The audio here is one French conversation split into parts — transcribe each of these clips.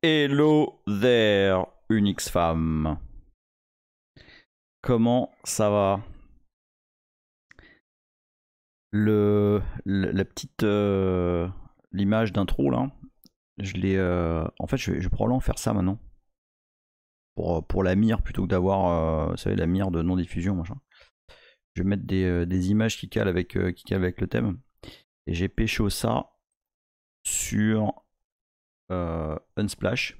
Hello there, Unix femme. Comment ça va le, la petite euh, l'image d'intro là, je l'ai euh, en fait je vais, je probablement faire ça maintenant pour, euh, pour la mire plutôt que d'avoir vous savez la mire de non diffusion machin. Je vais mettre des, des images qui calent avec qui calent avec le thème et j'ai pêché ça sur euh, Unsplash.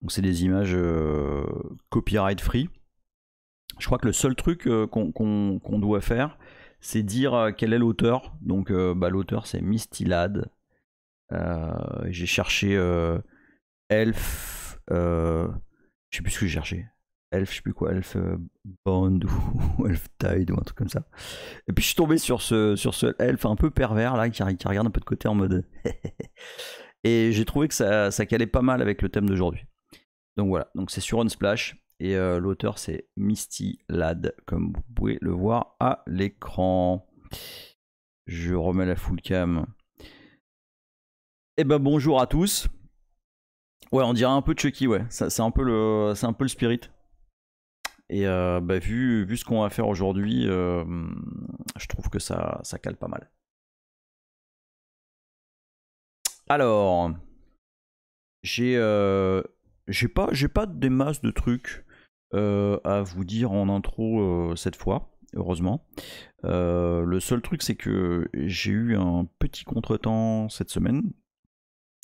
Donc c'est des images euh, copyright free. Je crois que le seul truc euh, qu'on doit faire, c'est dire quel est l'auteur. Donc bah, l'auteur c'est Misty Euh, j'ai cherché Elf. je sais plus ce que j'ai cherché. Elf, je sais plus quoi, Elf Bond ou Elf Tide ou un truc comme ça. Et puis je suis tombé sur ce, sur ce Elf un peu pervers là qui regarde un peu de côté en mode. Et j'ai trouvé que ça, ça, calait pas mal avec le thème d'aujourd'hui. Donc voilà, donc c'est sur Unsplash. Et euh, l'auteur c'est Misty Lad, comme vous pouvez le voir à l'écran. Je remets la full cam. Et eh ben bonjour à tous. Ouais, on dirait un peu Chucky, ouais. C'est un peu le, c'est un peu le spirit. Et euh, bah, vu, vu ce qu'on va faire aujourd'hui, euh, je trouve que ça, ça cale pas mal. Alors, j'ai euh, j'ai pas j'ai pas des masses de trucs euh, à vous dire en intro euh, cette fois, heureusement. le seul truc c'est que j'ai eu un petit contretemps cette semaine,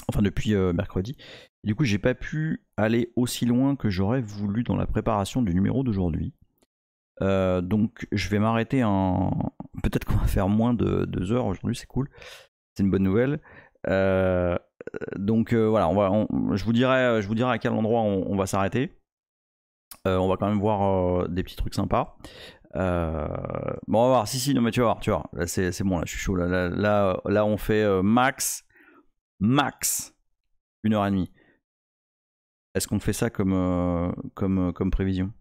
enfin depuis mercredi. Du coup, j'ai pas pu aller aussi loin que j'aurais voulu dans la préparation du numéro d'aujourd'hui. donc je vais m'arrêter en. Peut-être qu'on va faire moins de deux heures aujourd'hui, c'est cool. C'est une bonne nouvelle. Euh, donc euh, voilà, je, vous dirai, à quel endroit on, va s'arrêter. Euh, on va quand même voir des petits trucs sympas. Bon, on va voir. Si, si, non, mais tu vas voir, tu Là, c'est bon, là, je suis chaud. Là, là, là, on fait max, max, une heure et demie. Est-ce qu'on fait ça comme, comme, comme prévision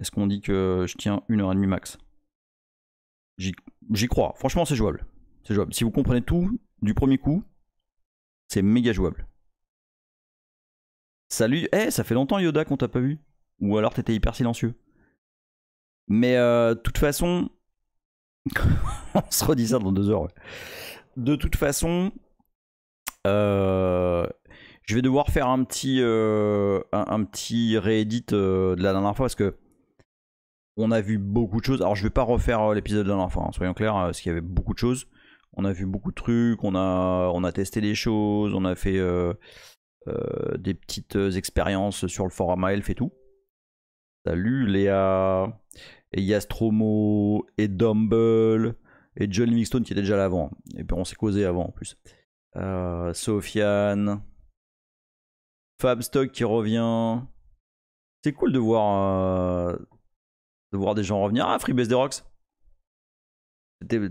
Est-ce qu'on dit que je tiens une heure et demie max J'y crois. Franchement, c'est jouable. C'est jouable. Si vous comprenez tout du premier coup, c'est méga jouable. Salut, eh, ça fait longtemps Yoda qu'on t'a pas vu. Ou alors t'étais hyper silencieux. Mais euh, de toute façon, on se redit ça dans deux heures. De toute façon, euh, je vais devoir faire un petit, euh, un, petit réédit de la dernière fois parce que on a vu beaucoup de choses. Alors je vais pas refaire l'épisode de la dernière fois, hein, soyons clairs, parce qu'il y avait beaucoup de choses on a vu beaucoup de trucs, on a, on a testé des choses, on a fait euh, euh, des petites euh, expériences sur le forum Elf et tout. Salut Léa, et Yastromo, et Dumble, et John Livingstone qui était déjà là avant. Et puis on s'est causé avant en plus. Sofiane, Fabstock qui revient. C'est cool de voir, de voir des gens revenir. Ah, Freebase des Rocks!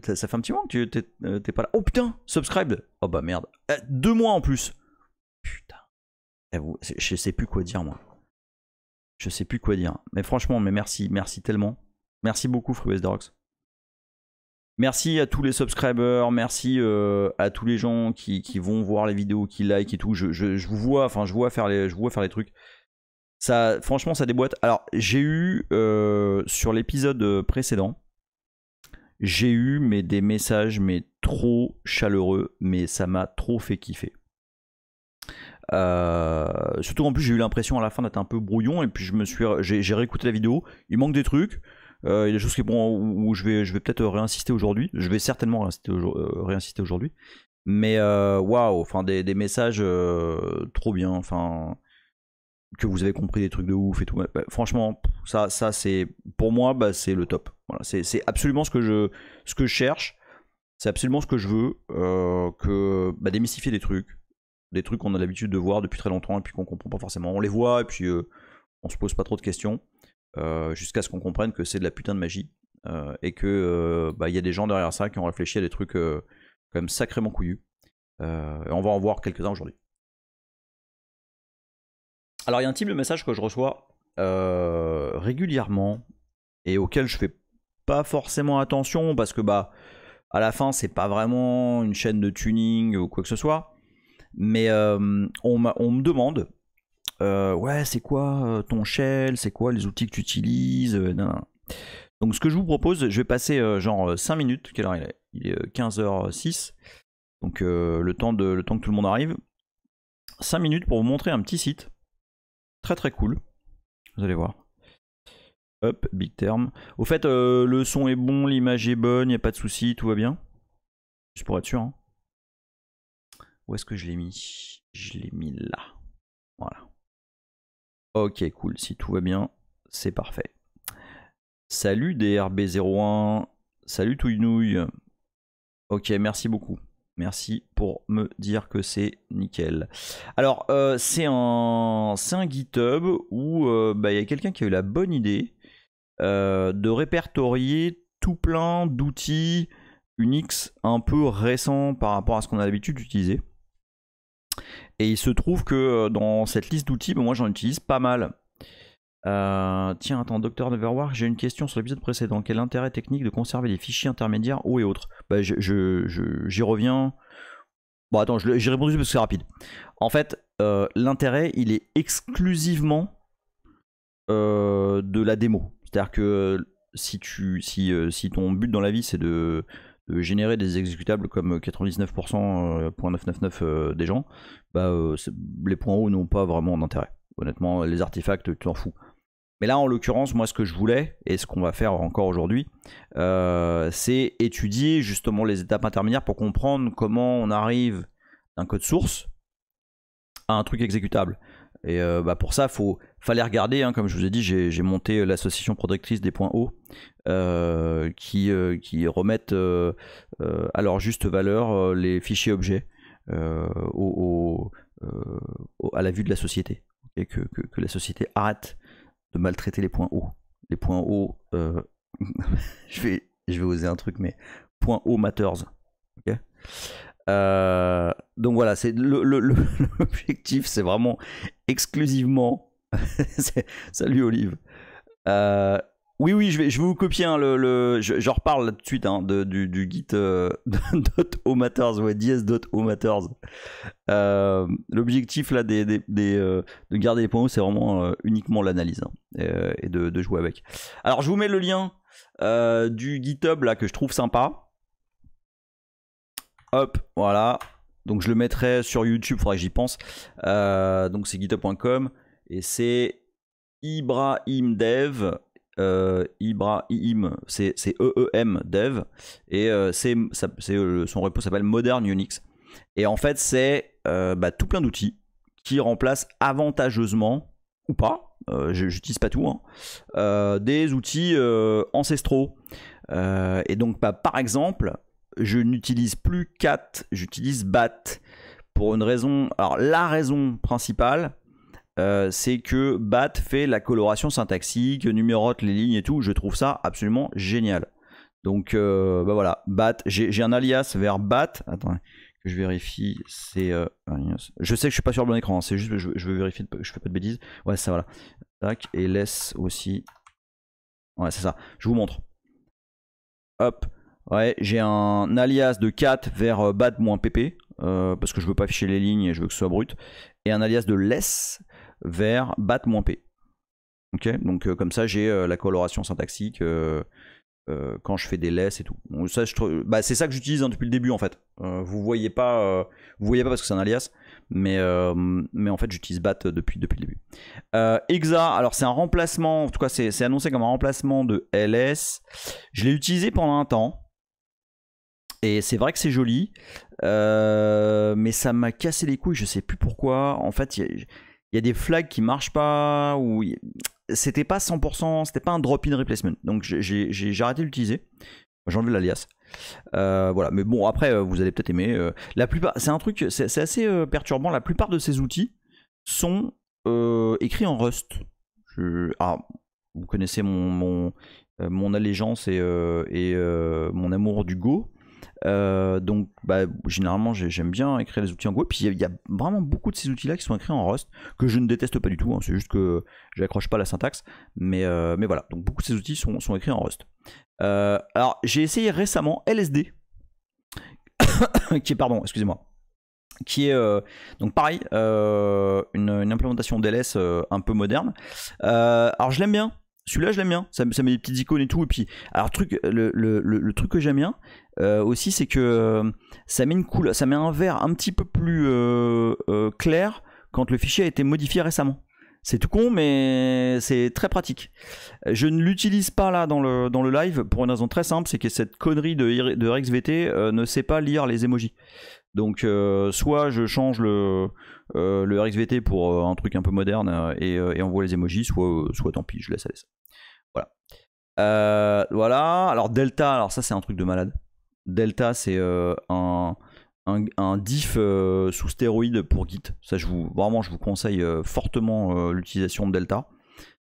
ça fait un petit moment que tu euh, t'es pas là. Oh putain, subscribe, Oh bah merde. Eh, deux mois en plus Putain. Je sais plus quoi dire moi. Je sais plus quoi dire. Mais franchement, mais merci, merci tellement. Merci beaucoup Freewest Merci à tous les subscribers, merci euh, à tous les gens qui, vont voir les vidéos, qui like et tout. Je, je, vous vois, enfin je vois faire les, je vois faire les trucs. Ça, franchement, ça déboîte. Alors, j'ai eu euh, sur l'épisode précédent, j'ai eu mais des messages mais trop chaleureux, mais ça m'a trop fait kiffer. Euh, surtout en plus j'ai eu l'impression à la fin d'être un peu brouillon et puis je me suis j'ai réécouté la vidéo, il manque des trucs, euh, il y a des choses qui bon où, je vais je vais peut-être réinsister aujourd'hui, je vais certainement réinsister, euh, aujourd'hui, mais waouh, enfin des, des messages trop bien, enfin que vous avez compris des trucs de ouf et tout. Bah, bah, franchement, ça, ça c'est pour moi, bah, c'est le top. c'est absolument ce que je, ce que je cherche. C'est absolument ce que je veux. Euh, que bah, démystifier des trucs, des trucs qu'on a l'habitude de voir depuis très longtemps et puis qu'on comprend pas forcément. On les voit et puis euh, on se pose pas trop de questions euh, jusqu'à ce qu'on comprenne que c'est de la putain de magie et que il y a des gens derrière ça qui ont réfléchi à des trucs quand même sacrément couillus. Et on va en voir quelques-uns aujourd'hui. Alors, il y a un type de message que je reçois euh, régulièrement et auquel je fais pas forcément attention parce que, bah, à la fin, c'est pas vraiment une chaîne de tuning ou quoi que ce soit. Mais euh, on, me demande euh, Ouais, c'est quoi ton shell C'est quoi les outils que tu utilises Donc, ce que je vous propose, je vais passer genre 5 minutes. Quelle heure il est Il est 15h06. Donc, le, temps de, le temps que tout le monde arrive. 5 minutes pour vous montrer un petit site Très très cool. Vous allez voir. Hop, big term. Au fait, euh, le son est bon, l'image est bonne, il n'y a pas de souci, tout va bien. Juste pour être sûr. Hein. Où est-ce que je l'ai mis Je l'ai mis là. Voilà. Ok, cool. Si tout va bien, c'est parfait. Salut DRB01. Salut Touinouille. Ok, merci beaucoup. Merci pour me dire que c'est nickel. Alors, euh, c'est un, un GitHub où euh, bah, il y a quelqu'un qui a eu la bonne idée euh, de répertorier tout plein d'outils Unix un peu récents par rapport à ce qu'on a l'habitude d'utiliser. Et il se trouve que dans cette liste d'outils, bah, moi j'en utilise pas mal. Euh, tiens, attends, Docteur Neverwar, j'ai une question sur l'épisode précédent. Quel intérêt technique de conserver les fichiers intermédiaires ou et autres bah, J'y reviens. Bon, attends, j'ai répondu parce que c'est rapide. En fait, euh, l'intérêt, il est exclusivement euh, de la démo. C'est-à-dire que si, tu, si, ton but dans la vie, c'est de, générer des exécutables comme 99% .999 des gens, bah, les points hauts n'ont pas vraiment d'intérêt. Honnêtement, les artefacts, tu en fous. Et là, en l'occurrence, moi, ce que je voulais, et ce qu'on va faire encore aujourd'hui, euh, c'est étudier justement les étapes intermédiaires pour comprendre comment on arrive d'un code source à un truc exécutable. Et euh, bah, pour ça, il fallait regarder, hein, comme je vous ai dit, j'ai monté l'association productrice des points hauts euh, qui, qui, remettent à leur juste valeur les fichiers objets au, à la vue de la société. Et que, que la société arrête maltraiter les points hauts. Les points hauts, euh, je, vais, je vais oser un truc, mais point haut matters. Euh, donc voilà, c'est le, le, c'est vraiment exclusivement. Salut Olive. Euh, oui, oui, je vais, je vous copier hein, le, le j'en reparle là tout de suite hein, du, du git euh, ouais, ds.omatters. Euh, l'objectif là des, euh, de garder les points c'est vraiment uniquement l'analyse hein, et, de, jouer avec. Alors, je vous mets le lien du GitHub là que je trouve sympa. Hop, voilà. Donc, je le mettrai sur YouTube, faudrait que j'y pense. donc, c'est github.com et c'est ibrahimdev euh, Ibra, Iim, c'est EEM e dev, et euh, euh, son repos s'appelle Modern Unix. Et en fait, c'est bah, tout plein d'outils qui remplacent avantageusement, ou pas, j'utilise pas tout, hein, des outils ancestraux. et donc, bah, par exemple, je n'utilise plus CAT, j'utilise BAT pour une raison. Alors, la raison principale, euh, c'est que BAT fait la coloration syntaxique, numérote les lignes et tout. Je trouve ça absolument génial. Donc euh, bah voilà, BAT, j'ai un alias vers BAT. Attends, que je vérifie. C'est. Euh, je sais que je suis pas sur le bon écran, hein. c'est juste que je, veux vérifier que je fais pas de bêtises. Ouais, ça voilà. Tac, et laisse aussi. Ouais, c'est ça. Je vous montre. Hop. Ouais, j'ai un alias de cat vers bat-pp, parce que je veux pas afficher les lignes et je veux que ce soit brut. Et un alias de less vers bat-p. ok donc euh, comme ça j'ai euh, la coloration syntaxique euh, quand je fais des laisses et tout. Bah, c'est ça que j'utilise hein, depuis le début en fait. vous voyez pas, vous voyez pas parce que c'est un alias, mais, en fait j'utilise bat depuis, depuis le début. exa, alors c'est un remplacement, en tout cas c'est, annoncé comme un remplacement de ls. Je l'ai utilisé pendant un temps. Et c'est vrai que c'est joli, mais ça m'a cassé les couilles, je sais plus pourquoi. En fait, il y a des flags qui marchent pas, ou c'était pas 100%, c'était pas un drop-in replacement. Donc j'ai arrêté d'utiliser. J'ai enlevé l'alias. Euh, voilà, mais bon, après, euh, vous allez peut-être aimer. Euh, la plupart, c'est un truc, c'est assez perturbant. La plupart de ces outils sont écrits en Rust. Je... Ah, vous connaissez mon, mon, mon allégeance et, et mon amour du Go. Euh, donc, bah, généralement, j'aime bien écrire les outils en Go. Et Puis il y, a vraiment beaucoup de ces outils-là qui sont écrits en Rust, que je ne déteste pas du tout. Hein. c'est juste que j'accroche pas la syntaxe. Mais, euh, mais voilà, donc beaucoup de ces outils sont, écrits en Rust. Euh, alors, j'ai essayé récemment LSD, qui est, pardon, excusez-moi, qui est donc pareil, une, implémentation d'LS un peu moderne. alors je l'aime bien celui-là je l'aime bien ça, met des petites icônes et tout et puis alors truc le, truc que j'aime bien euh, aussi c'est que euh, ça met une couleur ça met un vert un petit peu plus euh, clair quand le fichier a été modifié récemment c'est tout con mais c'est très pratique je ne l'utilise pas là dans le, dans le live pour une raison très simple c'est que cette connerie de, de ne sait pas lire les emojis donc euh, soit je change le, euh, le RxVT pour euh, un truc un peu moderne et, on voit les emojis, soit, soit tant pis, je laisse aller ça. Voilà. voilà. Alors Delta, alors ça c'est un truc de malade. Delta c'est un, un, diff sous stéroïde pour Git. Ça je vous vraiment je vous conseille fortement l'utilisation de Delta.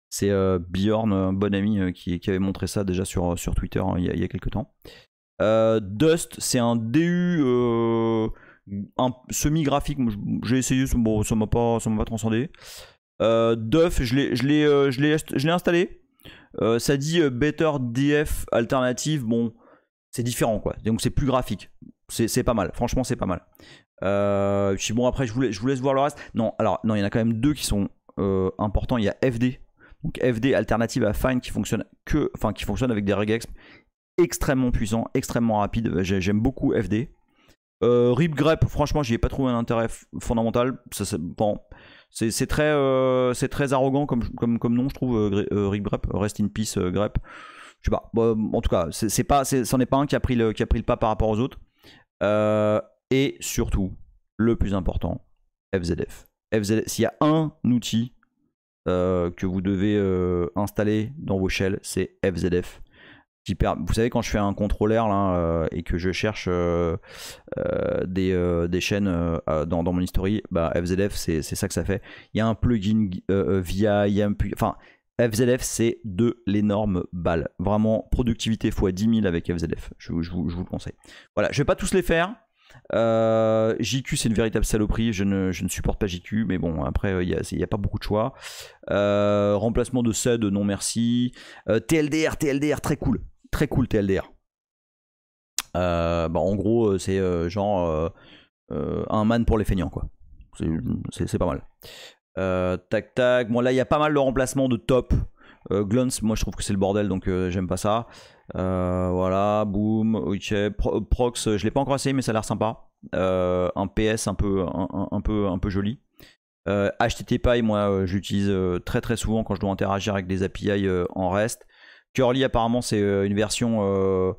C'est Bjorn, un bon ami, qui, avait montré ça déjà sur, sur Twitter hein, il, y a, quelques temps. Dust, c'est un DU semi-graphique. J'ai essayé, bon, ça m'a pas, ça pas transcendé. Euh, Duff, je l'ai euh, installé. Euh, ça dit euh, Better DF Alternative. Bon, c'est différent quoi. Donc c'est plus graphique. C'est pas mal. Franchement, c'est pas mal. bon, après, je vous, je vous laisse voir le reste. Non, alors, non, il y en a quand même deux qui sont importants. Il y a FD. Donc FD alternative à fine qui fonctionne que, enfin qui fonctionne avec des regex extrêmement puissant extrêmement rapide J'aime beaucoup FD. Euh, Rip franchement, j'y ai pas trouvé un intérêt fondamental. Ça, bon, c'est très, euh, c'est très arrogant comme, comme, comme nom, je trouve. Euh, euh, Ripgrep Grep, rest in peace, Grep. Je sais pas. en tout cas, c'est pas, c'en est, pas un qui a pris le, pas par rapport aux autres. et surtout, le plus important, FZF. FZF. S'il y a un outil que vous devez installer dans vos shells, c'est FZF vous savez quand je fais un contrôleur là euh, et que je cherche euh, euh, des, chaînes dans, dans, mon history, bah FZF c'est ça que ça fait. Il y a un plugin via, il y enfin FZF c'est de l'énorme balle. Vraiment productivité x 10 000 avec FZF. Je, je, vous, le conseille. Voilà, je vais pas tous les faire. JQ c'est une véritable saloperie, je ne, supporte pas JQ, mais bon après il n'y a, a, pas beaucoup de choix. remplacement de SED, non merci. TLDR, TLDR, très cool très cool TLDR. Euh, bah, en gros, euh, c'est euh, genre un man pour les feignants, quoi. C'est pas mal. tac tac. Bon, là, il y a pas mal de remplacements de top. Glance, moi je trouve que c'est le bordel donc j'aime pas ça. voilà, boom, Prox, je l'ai pas encore essayé mais ça a l'air sympa. un PS un peu, un, peu, un peu joli. Euh, moi, j'utilise très très souvent quand je dois interagir avec des API en reste Curly, apparemment, c'est euh, une version euh,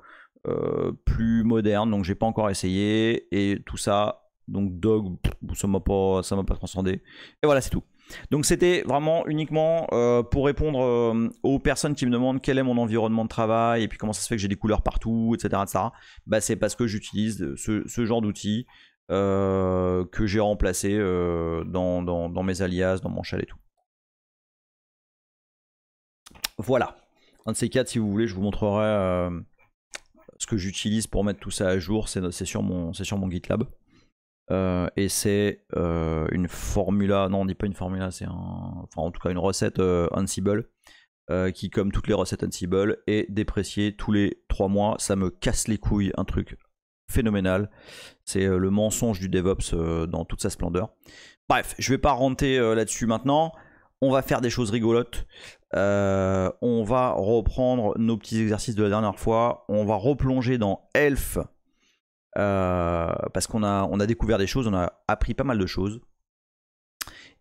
euh, plus moderne, donc j'ai pas encore essayé. Et tout ça, donc Dog, ça m'a pas, ça m'a pas transcendé. Et voilà, c'est tout. Donc c'était vraiment uniquement pour répondre aux personnes qui me demandent quel est mon environnement de travail et puis comment ça se fait que j'ai des couleurs partout, etc. etc. Bah, c'est parce que j'utilise ce, genre d'outils que j'ai remplacé dans, dans mes alias, dans mon chalet et tout. Voilà un de ces quatre, si vous voulez, je vous montrerai euh, ce que j'utilise pour mettre tout ça à jour. C'est sur, mon, GitLab. Euh, et c'est euh, une formula, non on dit pas une formula, c'est enfin en tout cas une recette euh, qui comme toutes les recettes Ansible est dépréciée tous les 3 mois, ça me casse les couilles, un truc phénoménal, c'est le mensonge du DevOps dans toute sa splendeur. Bref, je vais pas rentrer là-dessus maintenant, on va faire des choses rigolotes. Euh, on va reprendre nos petits exercices de la dernière fois. On va replonger dans Elf. Euh, parce qu'on a, on a découvert des choses, on a appris pas mal de choses.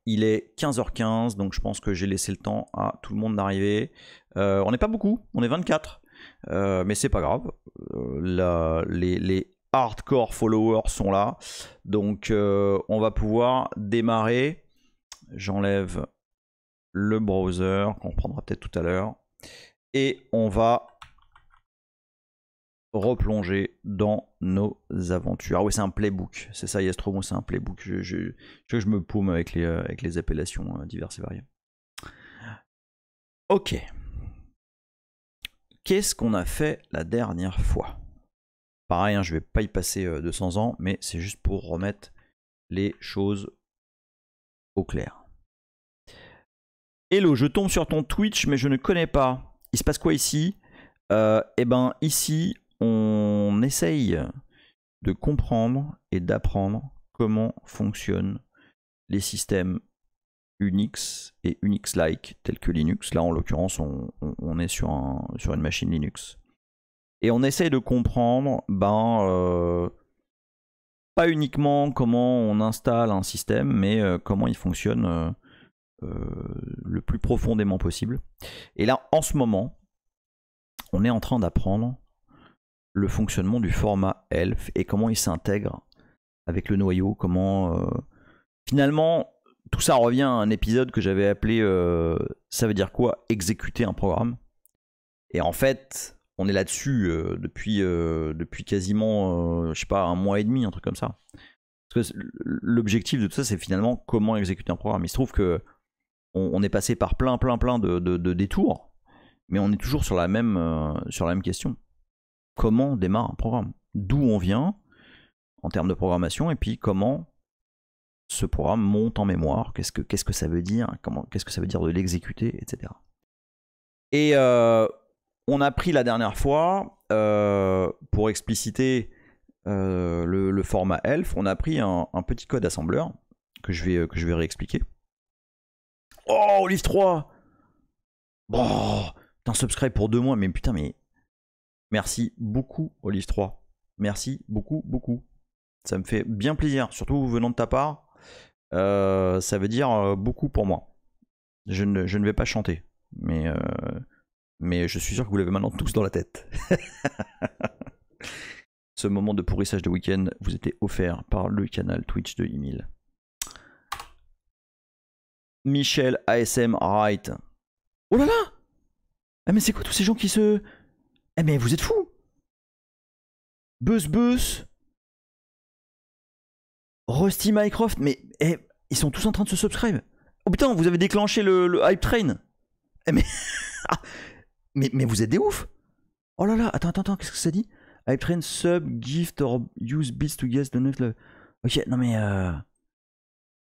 Il est 15h15, donc je pense que j'ai laissé le temps à tout le monde d'arriver. Euh, on n'est pas beaucoup, on est 24. mais c'est pas grave. les, hardcore followers sont là. Donc on va pouvoir démarrer. J'enlève le browser qu'on prendra peut-être tout à l'heure. Et on va replonger dans nos aventures. Ah oui, c'est un playbook. C'est ça, Yastromo, c'est un playbook. Je, je, je, je, me paume avec les, euh, avec les appellations euh, diverses et variées. Ok. Qu'est-ce qu'on a fait la dernière fois Pareil, je hein, je vais pas y passer 200 euh, ans, mais c'est juste pour remettre les choses au clair. Hello, je tombe sur ton Twitch, mais je ne connais pas. Il se passe quoi ici euh, Eh ben, ici, on essaye de comprendre et d'apprendre comment fonctionnent les systèmes Unix et Unix-like, tels que Linux. Là, en l'occurrence, on, est sur, sur une machine Linux. Et on essaye de comprendre, ben, euh, pas uniquement comment on installe un système, mais euh, comment il fonctionne euh, le plus profondément possible. Et là, en ce moment, on est en train d'apprendre le fonctionnement du format ELF et comment il s'intègre avec le noyau, comment... Euh, finalement, tout ça revient à un épisode que j'avais appelé euh, Ça veut dire quoi Exécuter un programme. Et en fait, on est là-dessus depuis, depuis quasiment, je sais pas, un mois et demi, un truc comme ça. Parce que l'objectif de tout ça, c'est finalement comment exécuter un programme. Il se trouve que on, est passé par plein, plein, plein de, détours, mais on est toujours sur la même, euh, sur la même question. Comment démarre un programme D'où on vient en termes de programmation, et puis comment ce programme monte en mémoire Qu'est-ce que, que ça veut dire Qu'est-ce que ça veut dire de l'exécuter, etc. Et euh, on a pris la dernière fois, euh, pour expliciter le, format ELF, on a pris un, un, petit code assembleur que je vais, que je vais réexpliquer. Oh, Olive 3 Bon, oh, subscribe pour deux mois, mais putain, mais. Merci beaucoup, Olive 3. Merci beaucoup, beaucoup. Ça me fait bien plaisir, surtout venant de ta part. Euh, ça veut dire euh, beaucoup pour moi. Je ne, je ne vais pas chanter, mais, euh, mais je suis sûr que vous l'avez maintenant tous dans la tête. Ce moment de pourrissage de week-end vous était offert par le canal Twitch de Emile. Michel ASM Wright. Oh là là eh, mais c'est quoi tous ces gens qui se... Eh mais vous êtes fous Buzz Buzz Rusty Mycroft, mais eh, ils sont tous en train de se subscribe. Oh putain, vous avez déclenché le, hype train. Eh, ah, mais... mais, vous êtes des oufs Oh là là, attends, attends, attends, qu'est-ce que ça dit Hype train sub, gift or use bits to guess the next level. Ok, non mais... Euh,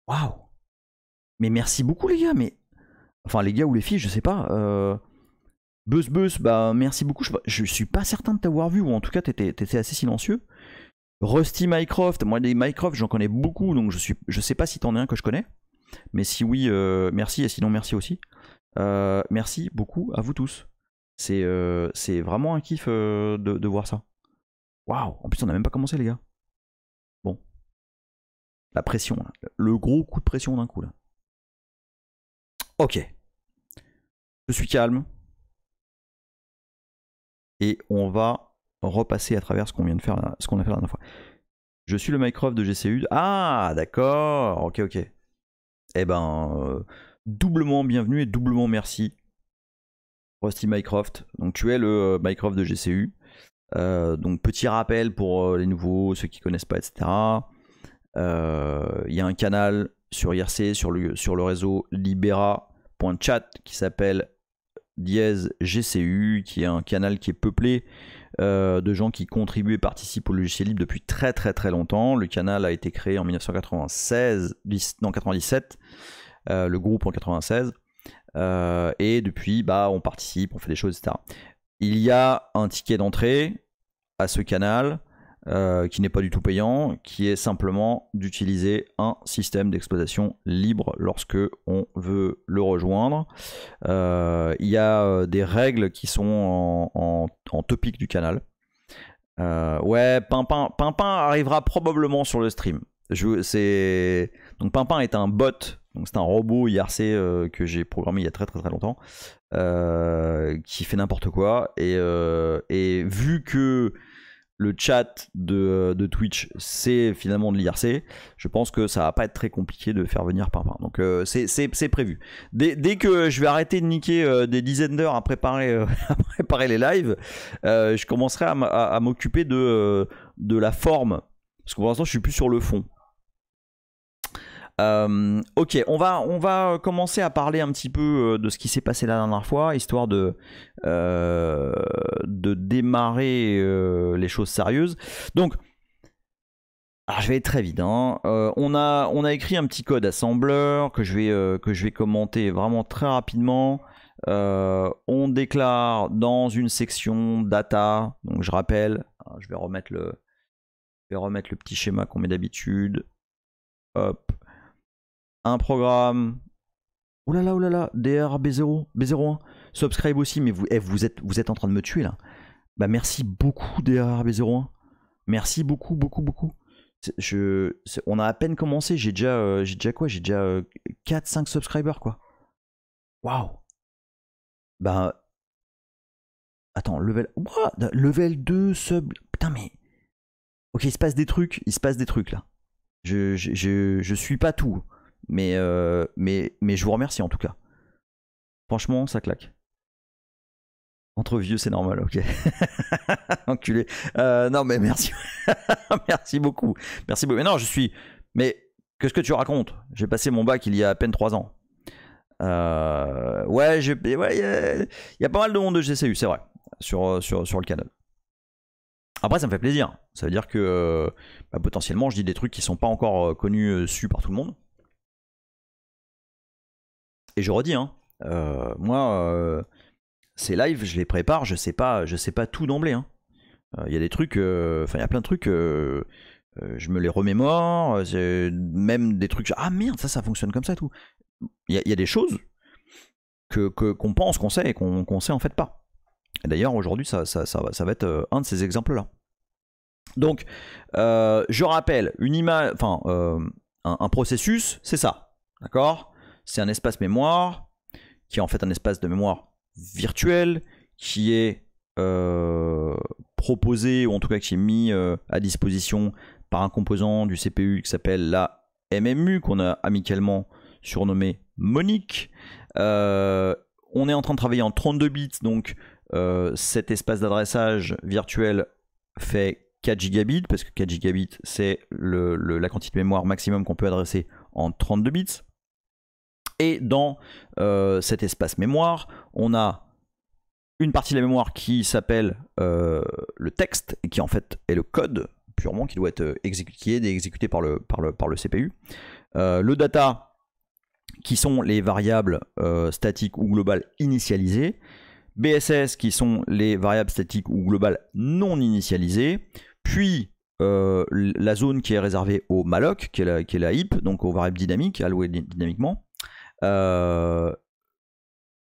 waouh wow. Mais merci beaucoup les gars, mais... Enfin les gars ou les filles, je sais pas. Euh, Buzz Buzz, bah merci beaucoup. Je, suis pas certain de t'avoir vu, ou en tout cas t'étais, assez silencieux. Rusty Mycroft, moi les Mycroft j'en connais beaucoup, donc je, suis, je sais pas si t'en es un que je connais. Mais si oui, euh, merci, et sinon merci aussi. Euh, merci beaucoup à vous tous. C'est, c'est vraiment un kiff de, voir ça. Waouh, en plus on a même pas commencé les gars. Bon. La pression, le gros coup de pression d'un coup là. Ok. Je suis calme. Et on va repasser à travers ce qu'on vient de faire, ce qu'on a fait la dernière fois. Je suis le Minecraft de GCU. Ah, d'accord. Ok, ok. Eh ben, euh, doublement bienvenue et doublement merci. Rusty Mycroft. Donc tu es le euh, Minecraft de GCU. Euh, donc petit rappel pour les nouveaux, ceux qui connaissent pas, etc. Il y a un canal sur IRC, sur le, sur le réseau Libera, chat qui s'appelle dièse GCU, qui est un canal qui est peuplé euh, de gens qui contribuent et participent au logiciel libre depuis très très très longtemps. Le canal a été créé en 1996, 97, euh, le groupe en 96. Euh, et depuis, bah, on participe, on fait des choses, etc. Il y a un ticket d'entrée à ce canal euh, qui n'est pas du tout payant, qui est simplement d'utiliser un système d'exploitation libre lorsque on veut le rejoindre. Euh, il y a euh, des règles qui sont en, topic du canal. ouais, Pimpin, Pimpin arrivera probablement sur le stream. Je, donc Pimpin est un bot, c'est un robot IRC que j'ai programmé il y a très très très longtemps, qui fait n'importe quoi. Et, et, vu que le chat euh, de, Twitch, c'est finalement de l'IRC, je pense que ça va pas être très compliqué de faire venir par Donc euh, c'est prévu. Dès, que je vais arrêter de niquer euh, des dizaines d'heures à, préparer à préparer les lives, je commencerai à, m'occuper de, de la forme. Parce que pour l'instant, je suis plus sur le fond. Euh, ok, on va, on va commencer à parler un petit peu euh, de ce qui s'est passé la dernière fois, histoire de, euh, de démarrer les choses sérieuses. Donc, je vais être très vite. Hein. on, a, on a écrit un petit code assembleur que je vais, que je vais commenter vraiment très rapidement. on déclare dans une section data, donc je rappelle, hein, je vais remettre le, je vais remettre le petit schéma qu'on met d'habitude. Hop un programme. Oulala, oh là là, DR B0, B01. Subscribe aussi, mais vous, eh, vous, êtes, vous êtes en train de me tuer là. Bah merci beaucoup drb 01 Merci beaucoup, beaucoup, beaucoup. Je, on a à peine commencé, j'ai déjà, euh, j'ai déjà quoi J'ai déjà 4-5 euh, subscribers quoi. Waouh Bah. Attends, level. level 2 sub. Putain mais. Ok, il se passe des trucs, il se passe des trucs là. je, je, je suis pas tout. Mais, euh, mais, mais je vous remercie en tout cas. Franchement, ça claque. Entre vieux, c'est normal, ok. Enculé. Euh, non, mais merci. merci beaucoup. Merci beaucoup. Mais non, je suis. Mais qu'est-ce que tu racontes J'ai passé mon bac il y a à peine 3 ans. Euh, ouais, il ouais, y, a... pas mal de monde de GCU, c'est vrai, sur, sur, sur le canal. Après, ça me fait plaisir. Ça veut dire que bah, potentiellement, je dis des trucs qui sont pas encore connus, su par tout le monde. Et je redis, hein, euh, moi, euh, ces lives, je les prépare, je sais pas, je sais pas tout d'emblée. Il hein. euh, y a des trucs, enfin, il y a plein de trucs, je me les remémore, même des trucs, ah merde, ça, ça fonctionne comme ça et tout. Il y, a des choses que qu'on pense qu'on sait et qu'on qu'on sait en fait pas. D'ailleurs, aujourd'hui, ça, ça, ça, va être un de ces exemples-là. Donc, je rappelle, une image, enfin, un, processus, c'est ça, d'accord c'est un espace mémoire qui est en fait un espace de mémoire virtuel qui est euh, proposé ou en tout cas qui est mis euh, à disposition par un composant du CPU qui s'appelle la MMU qu'on a amicalement surnommé Monique. Euh, on est en train de travailler en 32 bits donc cet espace d'adressage virtuel fait 4 gigabits parce que 4 gigabits c'est la quantité de mémoire maximum qu'on peut adresser en 32 bits. Et dans euh, cet espace mémoire, on a une partie de la mémoire qui s'appelle euh, le texte, et qui en fait est le code purement qui doit être euh, exécuté, exécuté par le, par le, par le CPU. le data, qui sont les variables statiques ou globales initialisées. BSS, qui sont les variables statiques ou globales non initialisées. Puis la zone qui est réservée au malloc, qui est la, qui est la heap, donc aux variables dynamiques, allouées dynamiquement. Euh,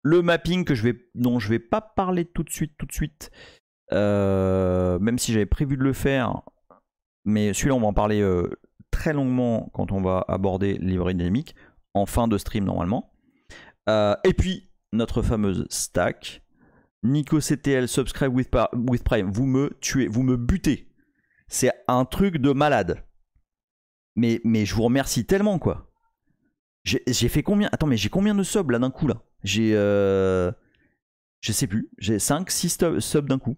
le mapping que je vais, dont je vais pas parler tout de suite, tout de suite, euh, même si j'avais prévu de le faire, mais celui-là on va en parler euh, très longuement quand on va aborder l'hybride dynamique en fin de stream normalement. et puis notre fameuse stack. Nico CTL, subscribe with, with Prime, vous me tuez, vous me butez. C'est un truc de malade. Mais, mais je vous remercie tellement quoi. J'ai fait combien Attends, mais j'ai combien de subs là d'un coup là J'ai. Euh, je sais plus. J'ai 5, 6 subs d'un coup.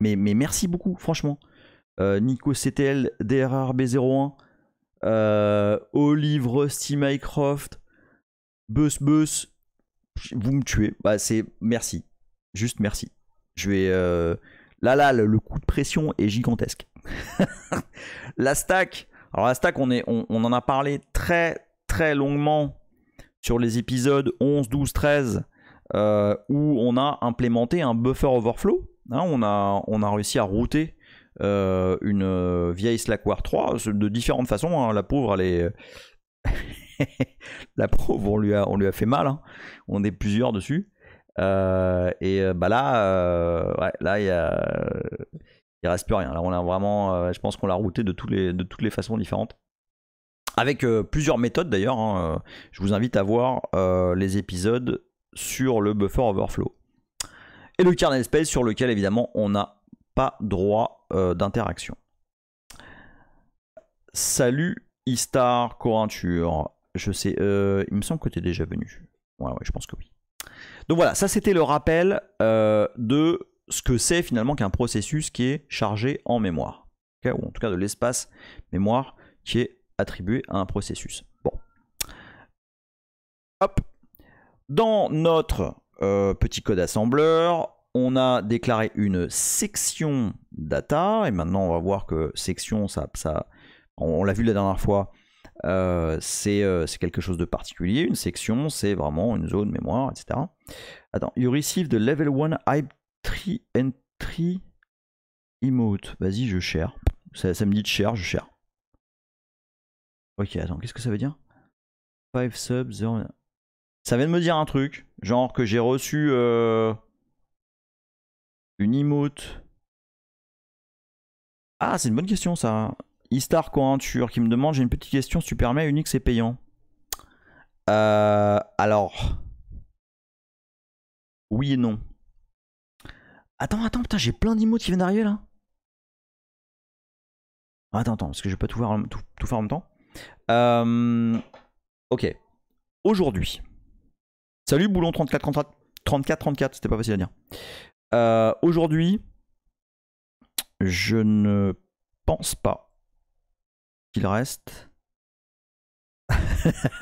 Mais, mais merci beaucoup, franchement. Euh, Nico CTL, DRRB01, euh, Olive, Rusty Mycroft, Bus Bus. Vous me tuez. Bah, c'est merci. Juste merci. Je vais. Là, euh, là, le, coup de pression est gigantesque. la stack. Alors, la stack, on, est, on en a parlé très, très longuement sur les épisodes 11, 12, 13, où on a implémenté un buffer overflow. Hein, on, a, on a réussi à router euh, une euh, vieille Slackware 3 euh, de différentes façons. Hein. la pauvre, elle est. la pauvre, on lui a, on lui a fait mal. Hein. On est plusieurs dessus. et bah là, là, il y il reste plus rien. Là, on a vraiment, je pense qu'on l'a routé de, tous les, de toutes les façons différentes avec euh, plusieurs méthodes d'ailleurs. Hein, euh, je vous invite à voir euh, les épisodes sur le buffer overflow. Et le kernel space sur lequel évidemment on n'a pas droit d'interaction. Salut Istar Corinture. Je sais, il me semble que tu es déjà venu. Ouais, ouais, je pense que oui. Donc voilà, ça c'était le rappel de ce que c'est finalement qu'un processus qui est chargé en mémoire. ou en tout cas de l'espace mémoire qui est attribué à un processus. Bon. Dans notre euh, petit code assembleur, on a déclaré une section data, et maintenant on va voir que section, ça, ça on, l'a vu la dernière fois, euh, euh, c'est quelque chose de particulier. Une section, c'est vraiment une zone mémoire, etc. Attends, you receive the level 1 hype tree entry emote. Vas-y, je cherche. Ça, me dit de chercher. je cherche. Ok, attends, qu'est-ce que ça veut dire 5 subs, 0... Ça vient de me dire un truc, genre que j'ai reçu euh, une emote. Ah, c'est une bonne question ça. Istar Cointure qui me demande, j'ai une petite question, si tu permets, unique c'est payant. Euh, alors... Oui et non. Attends, attends, putain, j'ai plein d'emotes qui viennent d'arriver là. Attends, attends, parce que je vais pas tout tout faire en même temps. Euh, ok. Aujourd'hui. Salut Boulon 34 34 34, 34 c'était pas facile à dire. Euh, aujourd'hui, je ne pense pas qu'il reste.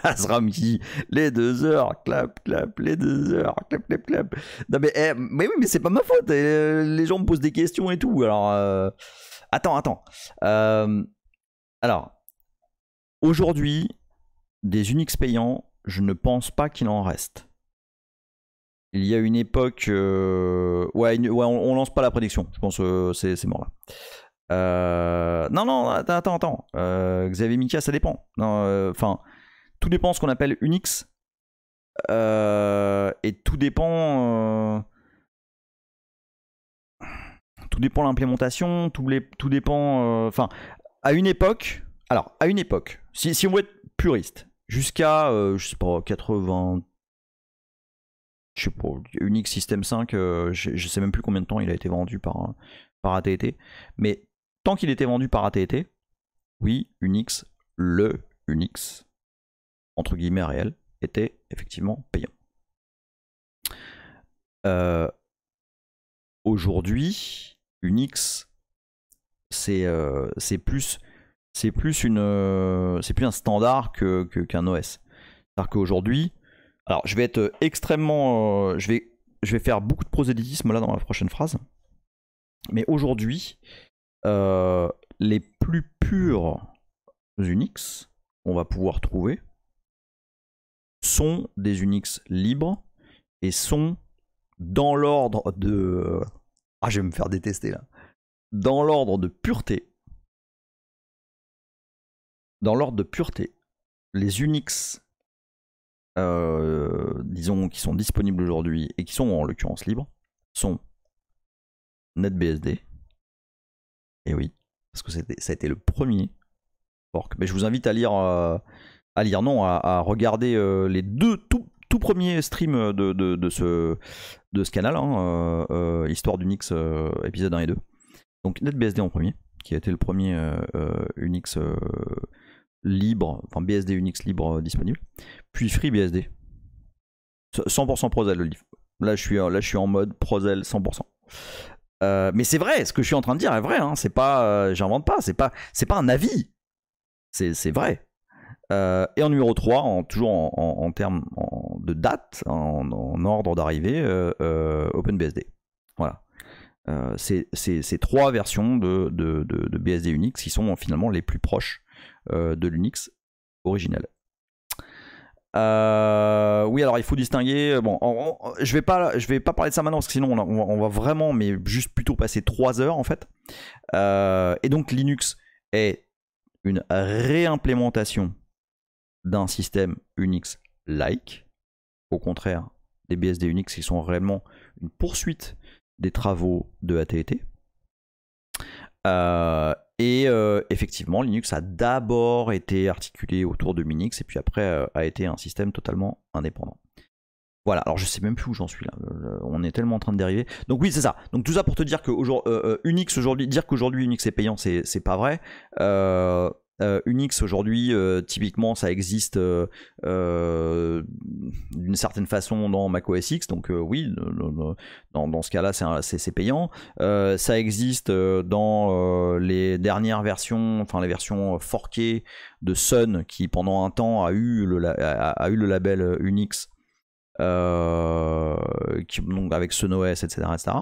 Asram qui, les deux heures, clap, clap, les deux heures, clap, clap, clap. Non mais, eh, mais oui, mais c'est pas ma faute. Eh, les gens me posent des questions et tout. Alors, euh, attends, attends. alors, Aujourd'hui, des Unix payants, je ne pense pas qu'il en reste. Il y a une époque... Euh, ouais, on, lance pas la prédiction, je pense que euh, c'est mort là. Euh, non, non, attends, attends. Xavier Mika, ça dépend. Enfin, tout dépend de ce qu'on appelle Unix. et tout dépend. tout dépend l'implémentation. Tout, tout, dépend. Enfin, à une époque, alors, à une époque, si, on veut être puriste, jusqu'à, euh, je sais pas, 80. Je sais pas, Unix System 5, euh, je, sais même plus combien de temps il a été vendu par, par ATT. Mais tant qu'il était vendu par ATT, oui, Unix, le Unix, entre guillemets réel, était effectivement payant. Euh, aujourd'hui, Unix, c'est plus c'est plus, une, euh, c'est plus un standard qu'un OS. C'est-à-dire qu'aujourd'hui, alors je vais être extrêmement. Euh, je, vais, je vais faire beaucoup de prosélytisme là dans la prochaine phrase. Mais aujourd'hui, euh, les plus purs Unix qu'on va pouvoir trouver sont des Unix libres et sont dans l'ordre de. Ah, je vais me faire détester là. Dans l'ordre de pureté dans l'ordre de pureté, les Unix, euh, disons, qui sont disponibles aujourd'hui et qui sont en l'occurrence libres, sont NetBSD. Et oui, parce que ça a été le premier fork. Mais je vous invite à lire, euh, à lire, non, à, regarder euh, les deux tout, premiers streams de, ce, de ce canal, hein, Histoire d'Unix épisode 1 et 2. Donc NetBSD en premier, qui a été le premier Unix libre, enfin BSD Unix libre euh, disponible, puis FreeBSD. 100% Prozel le livre. Là je suis, euh, là, je suis en mode Prozel 100%. Euh, mais c'est vrai, ce que je suis en train de dire est vrai. Hein. C'est pas, j'invente pas. C'est pas, c'est pas un avis. C'est, vrai. et en numéro 3, toujours en, termes de date, en, ordre d'arrivée, OpenBSD. Voilà. c'est, ces trois versions de, de, de, BSD Unix qui sont finalement les plus proches euh, de l'Unix original. Euh, oui, alors il faut distinguer. Euh, bon, je vais pas, je vais pas parler de ça maintenant parce que sinon on, va vraiment, mais juste plutôt passer trois heures en fait. et donc Linux est une réimplémentation d'un système Unix like, au contraire des BSD Unix qui sont réellement une poursuite des travaux de AT&T. Et euh, effectivement, Linux a d'abord été articulé autour de Minix et puis après euh, a été un système totalement indépendant. Voilà, alors je sais même plus où j'en suis là. Euh, on est tellement en train de dériver. Donc oui, c'est ça. Donc tout ça pour te dire que Unix aujourd'hui, dire qu'aujourd'hui Unix est payant, c'est pas vrai. Euh, Unix aujourd'hui, euh, typiquement, ça existe euh, d'une certaine façon dans macOS X, donc oui, dans, ce cas-là, c'est payant. ça existe dans les dernières versions, enfin les versions forquées de Sun, qui pendant un temps a eu le, a, eu le label Unix. qui, donc avec SunOS, etc. etc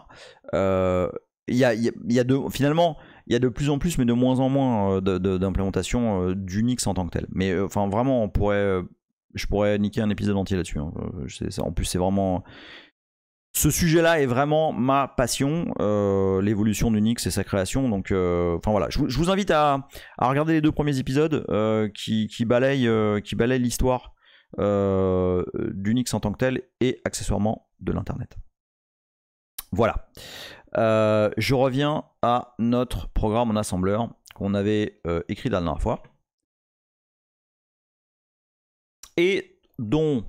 il y a, finalement, il y a de plus en plus, mais de moins en moins euh, d'implémentations euh, d'Unix en tant que tel. Mais euh, enfin, vraiment, on pourrait, je pourrais niquer un épisode entier là-dessus. Hein. En plus, c'est vraiment. Ce sujet-là est vraiment ma passion, l'évolution d'Unix et sa création. Donc, enfin voilà, je, vous invite à, regarder les deux premiers épisodes qui, qui, balayent, qui balayent l'histoire d'Unix en tant que tel et accessoirement de l'internet. Voilà. Euh, je reviens à notre programme en assembleur qu'on avait euh, écrit la dernière fois. Et dont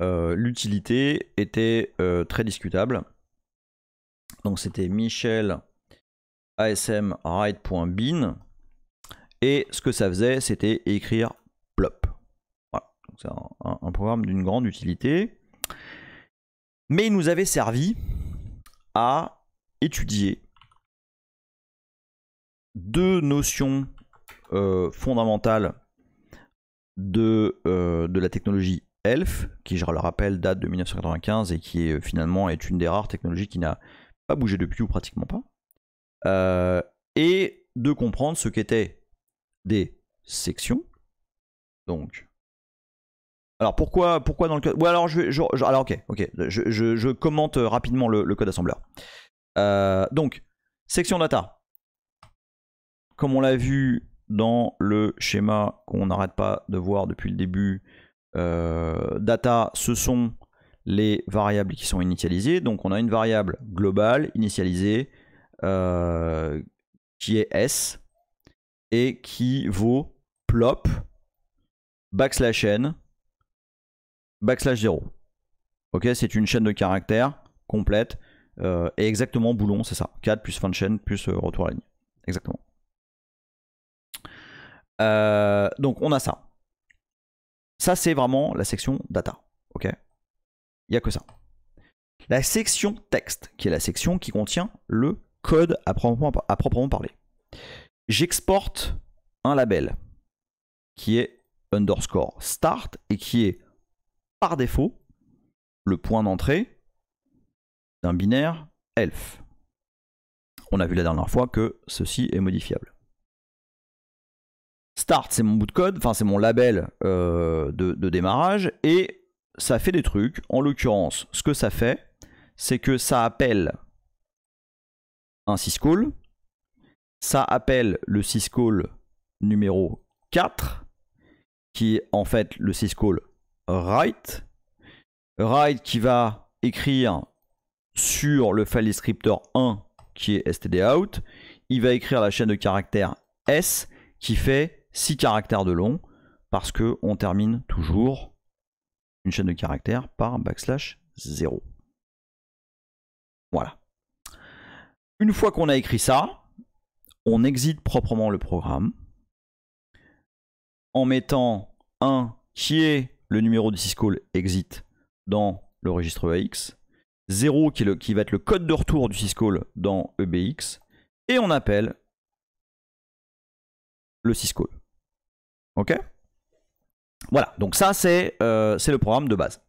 euh, l'utilité était très discutable. Donc c'était Michel ASM Et ce que ça faisait, c'était écrire plop. Voilà. c'est un programme d'une grande utilité. Mais il nous avait servi à étudier deux notions euh, fondamentales de, euh, de la technologie ELF, qui je le rappelle date de 1995 et qui euh, finalement est une des rares technologies qui n'a pas bougé depuis ou pratiquement pas, et de comprendre ce qu'étaient des sections, donc alors pourquoi, pourquoi dans le code alors je, alors ok, ok, je, commente euh, rapidement le, code assembleur. Euh, donc section data, comme on l'a vu dans le schéma qu'on n'arrête pas de voir depuis le début, euh, data, ce sont les variables qui sont initialisées. Donc on a une variable globale initialisée qui est s et qui vaut plop backslash n backslash 0. Ok, c'est une chaîne de caractères complète euh, et exactement boulon, c'est ça. 4 plus fin de chaîne plus euh, retour à ligne. Exactement. Euh, donc on a ça. Ça c'est vraiment la section data. Ok Il n'y a que ça. La section texte, qui est la section qui contient le code à proprement parler. J'exporte un label qui est underscore start et qui est par défaut le point d'entrée d'un binaire elf. On a vu la dernière fois que ceci est modifiable. Start, c'est mon bout de code, enfin c'est mon label euh, de, de démarrage, et ça fait des trucs. En l'occurrence, ce que ça fait, c'est que ça appelle un syscall, ça appelle le syscall numéro 4, qui est en fait le syscall Write. Write qui va écrire sur le file descriptor 1 qui est std out. Il va écrire la chaîne de caractères S qui fait 6 caractères de long parce que on termine toujours une chaîne de caractères par backslash 0. Voilà. Une fois qu'on a écrit ça, on exit proprement le programme en mettant un qui est le numéro du syscall exit dans le registre ax e 0 qui, le, qui, va être le code de retour du syscall dans EBX, et on appelle le syscall. Ok Voilà, donc ça euh, c'est le programme de base.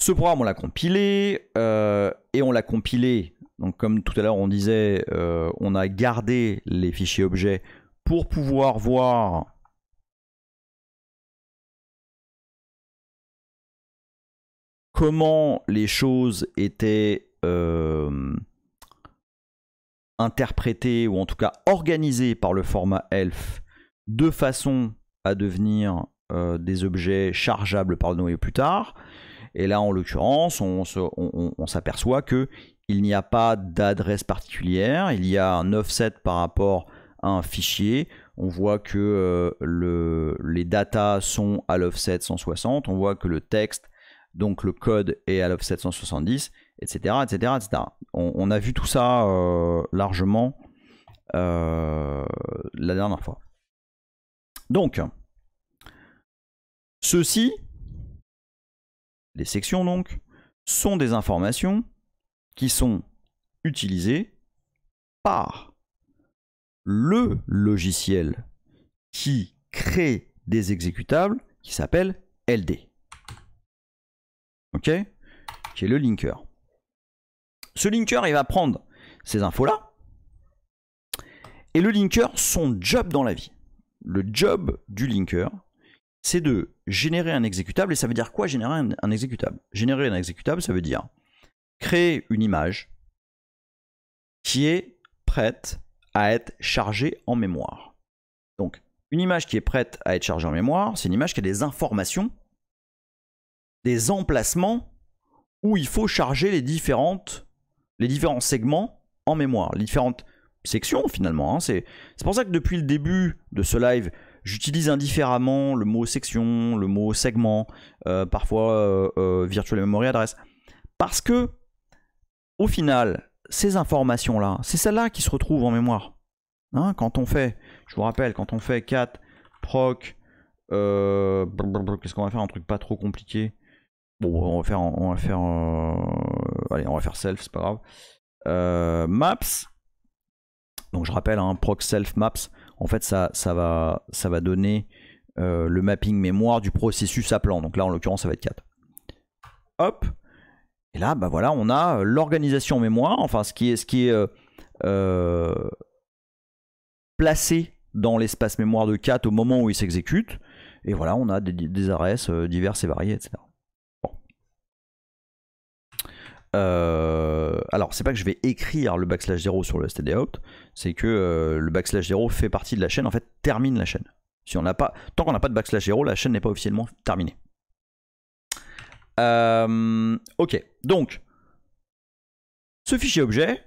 Ce programme, on l'a compilé, euh, et on l'a compilé, donc comme tout à l'heure on disait, euh, on a gardé les fichiers objets pour pouvoir voir comment les choses étaient euh, interprétées ou en tout cas organisées par le format ELF de façon à devenir euh, des objets chargeables par noyau plus tard. Et là, en l'occurrence, on, s'aperçoit que il n'y a pas d'adresse particulière, il y a un offset par rapport à un fichier. On voit que euh, les datas sont à l'offset 160, on voit que le texte donc le code est à l'offset 770, etc. etc., etc. On, a vu tout ça euh, largement euh, la dernière fois. Donc, ceci, les sections donc, sont des informations qui sont utilisées par le logiciel qui crée des exécutables qui s'appelle LD ok Qui est le linker. Ce linker, il va prendre ces infos-là. Et le linker, son job dans la vie, le job du linker, c'est de générer un exécutable. Et ça veut dire quoi générer un, un exécutable Générer un exécutable, ça veut dire créer une image qui est prête à être chargée en mémoire. Donc, une image qui est prête à être chargée en mémoire, c'est une image qui a des informations des emplacements où il faut charger les, différentes, les différents segments en mémoire, les différentes sections finalement. Hein. C'est pour ça que depuis le début de ce live, j'utilise indifféremment le mot section, le mot segment, euh, parfois euh, euh, virtual memory address. Parce que, au final, ces informations-là, c'est celles-là qui se retrouvent en mémoire. Hein. quand on fait, je vous rappelle, quand on fait cat proc, euh, qu'est-ce qu'on va faire Un truc pas trop compliqué. Bon, on va faire, on va faire, euh, allez, on va faire self, c'est pas grave. Euh, maps. Donc je rappelle, un hein, proc self maps. En fait, ça, ça va, ça va donner euh, le mapping mémoire du processus à plan. Donc là, en l'occurrence, ça va être 4. Hop. Et là, bah voilà, on a l'organisation mémoire. Enfin, ce qui est, ce qui est placé dans l'espace mémoire de 4 au moment où il s'exécute. Et voilà, on a des, des diverses et variées, etc. Euh, alors, c'est pas que je vais écrire le backslash 0 sur le std-out, c'est que euh, le backslash 0 fait partie de la chaîne, en fait, termine la chaîne. Si on n'a pas, tant qu'on n'a pas de backslash 0, la chaîne n'est pas officiellement terminée. Euh, ok, donc, ce fichier objet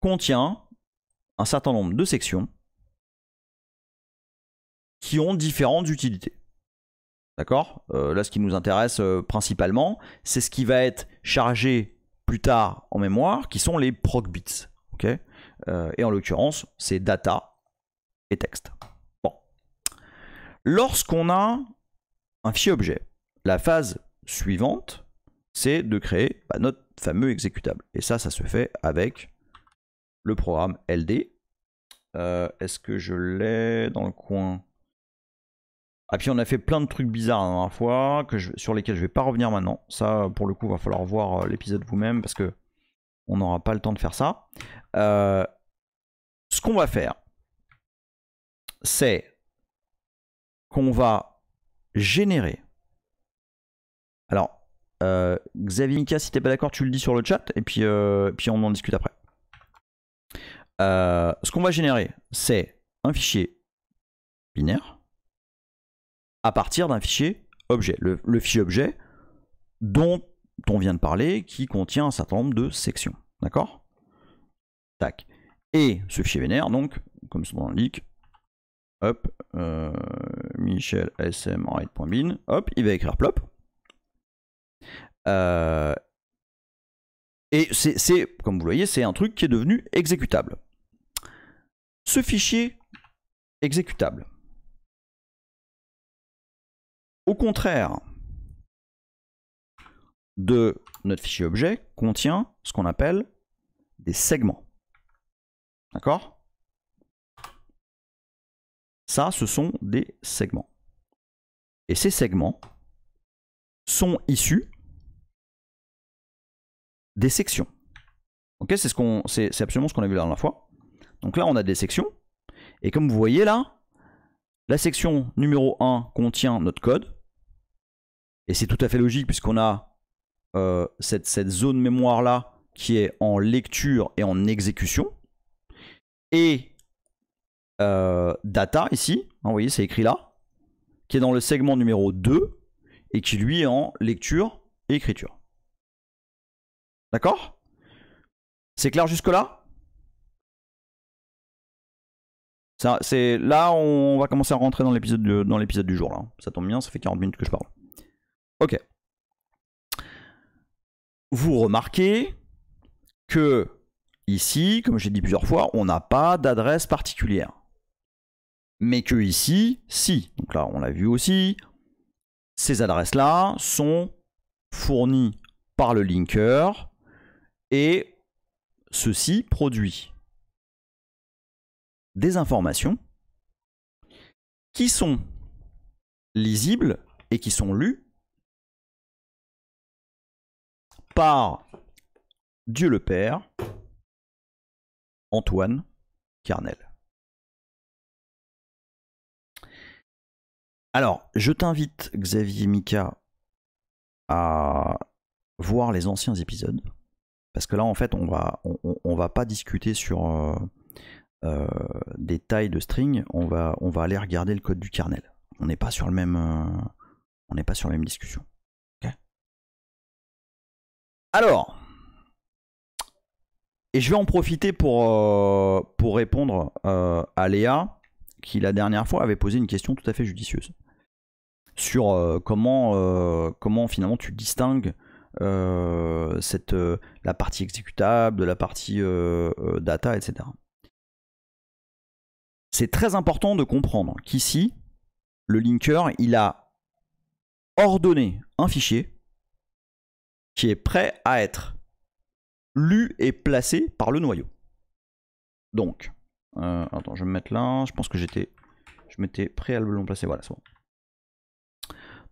contient un certain nombre de sections qui ont différentes utilités. D'accord euh, Là, ce qui nous intéresse euh, principalement, c'est ce qui va être chargé plus tard en mémoire, qui sont les proc bits. Euh, et en l'occurrence, c'est data et texte. Bon. Lorsqu'on a un fichier objet, la phase suivante, c'est de créer bah, notre fameux exécutable. Et ça, ça se fait avec le programme LD. Est-ce que je l'ai dans le coin et ah, puis on a fait plein de trucs bizarres la dernière fois, que sur lesquels je vais pas revenir maintenant. Ça, pour le coup, va falloir voir euh, l'épisode vous-même, parce que on n'aura pas le temps de faire ça. Euh, ce qu'on va faire, c'est qu'on va générer. Alors, euh, Xavier Mika, si t'es pas d'accord, tu le dis sur le chat, et puis euh, on en discute après. ce qu'on va générer, c'est un fichier binaire à partir d'un fichier objet. Le, fichier objet dont on vient de parler, qui contient un certain nombre de sections. D'accord Tac. Et ce fichier vénère, donc, comme ce nom leak hop, euh, Michel SM hop, il va écrire plop. Euh, et c'est, comme vous voyez, c'est un truc qui est devenu exécutable. Ce fichier exécutable, au contraire de notre fichier objet contient ce qu'on appelle des segments. D'accord Ça, ce sont des segments. Et ces segments sont issus des sections. Ok, c'est ce qu'on, c'est absolument ce qu'on a vu la dernière fois. Donc là, on a des sections. Et comme vous voyez là, la section numéro 1 contient notre code. Et c'est tout à fait logique puisqu'on a euh, cette, zone mémoire-là qui est en lecture et en exécution. Et euh, data ici, hein, vous voyez, c'est écrit là, qui est dans le segment numéro 2 et qui lui est en lecture et écriture. D'accord C'est clair jusque-là là, on va commencer à rentrer dans l'épisode du, jour. Là. Ça tombe bien, ça fait 40 minutes que je parle. Ok. Vous remarquez que ici, comme j'ai dit plusieurs fois, on n'a pas d'adresse particulière. Mais que ici, si. Donc là, on l'a vu aussi. Ces adresses-là sont fournies par le linker et ceci produit des informations qui sont lisibles et qui sont lues par Dieu le Père, Antoine Carnel. Alors, je t'invite, Xavier Mika, à voir les anciens épisodes. Parce que là, en fait, on va, on, va pas discuter sur euh, euh, des tailles de string. On va, on va aller regarder le code du kernel. On n'est pas sur le même, euh, on n'est pas sur la même discussion. Alors, et je vais en profiter pour, euh, répondre euh, à Léa, qui la dernière fois avait posé une question tout à fait judicieuse sur euh, comment, finalement tu distingues la partie exécutable de la partie data, etc. C'est très important de comprendre qu'ici, le linker, il a ordonné un fichier qui est prêt à être lu et placé par le noyau. Donc, euh, attends, je vais me mettre là. Je pense que j'étais, je m'étais prêt à le placer, Voilà, c'est bon.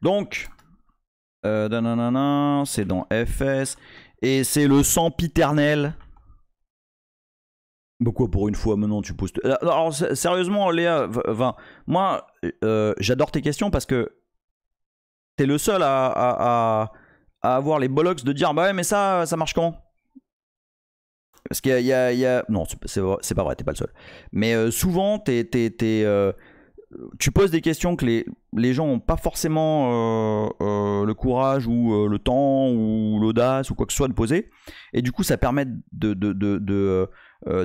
Donc, euh, c'est dans FS et c'est le sang piternel. Pourquoi pour une fois maintenant tu poses. Euh, alors sérieusement Léa, moi euh, j'adore tes questions parce que t'es le seul à, à à avoir les bollocks de dire bah ouais mais ça ça marche quand parce qu'il y, a non c'est pas vrai t'es pas le seul mais euh, souvent t'es euh, tu poses des questions que les, les gens n'ont pas forcément euh, le courage ou le temps ou l'audace ou quoi que ce soit de poser et du coup ça permet de, de, de,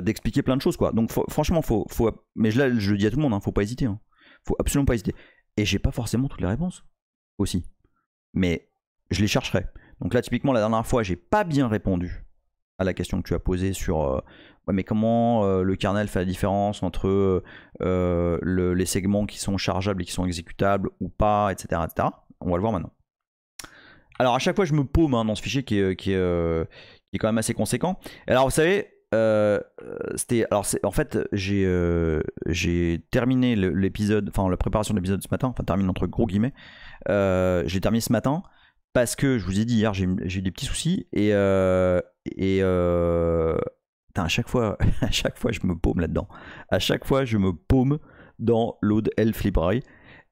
d'expliquer plein de choses quoi donc franchement faut faut mais là je le dis à tout le monde hein, faut pas hésiter hein. faut absolument pas hésiter et j'ai pas forcément toutes les réponses aussi mais je les chercherai. Donc là, typiquement, la dernière fois, j'ai pas bien répondu à la question que tu as posée sur euh, mais comment euh, le kernel fait la différence entre euh, les segments qui sont chargeables et qui sont exécutables ou pas, etc. On va le voir maintenant. Alors à chaque fois, je me paume hein, dans ce fichier qui est, qui, est, quand même assez conséquent. Alors vous savez, c'était alors en fait j'ai terminé l'épisode, enfin la préparation de l'épisode ce matin, enfin terminé entre gros guillemets. j'ai terminé ce matin parce que je vous ai dit hier, j'ai eu des petits soucis et. Euh, et euh, à chaque fois, à chaque fois, je me paume là-dedans. À chaque fois, je me paume dans l'Aude Elf Library.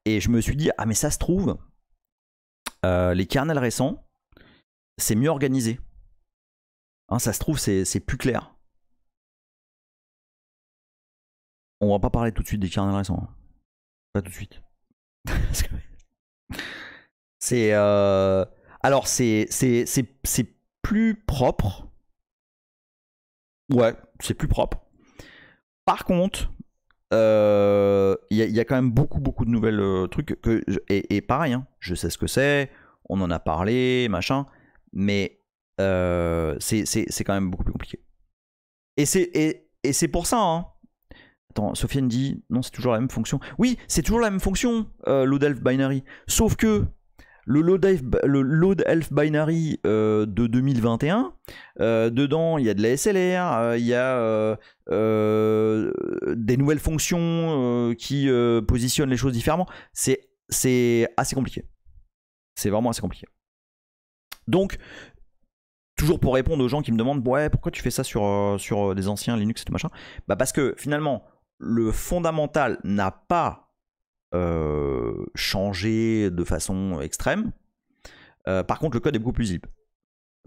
Et je me suis dit, ah, mais ça se trouve, euh, les kernels récents, c'est mieux organisé. Hein, ça se trouve, c'est plus clair. On va pas parler tout de suite des kernels récents. Hein. Pas tout de suite. C'est. Euh, alors, c'est plus propre. Ouais, c'est plus propre. Par contre, euh, il y, a quand même beaucoup, beaucoup de nouvelles euh, trucs. Que et, et, pareil, hein, je sais ce que c'est, on en a parlé, machin, mais c'est quand même beaucoup plus compliqué. Et c'est et, et pour ça. Hein. Attends, Sofiane dit non, c'est toujours la même fonction. Oui, c'est toujours la même fonction, l'Odelf Binary. Sauf que le load, elf, le elf binary euh, de 2021. Euh, dedans, il y a de la SLR, euh, il y a des nouvelles fonctions qui positionnent les choses différemment. C'est, c'est assez compliqué. C'est vraiment assez compliqué. Donc, toujours pour répondre aux gens qui me demandent ouais, pourquoi tu fais ça sur, sur des anciens Linux et tout machin bah Parce que finalement, le fondamental n'a pas euh, changer de façon extrême. Euh, par contre, le code est beaucoup plus zip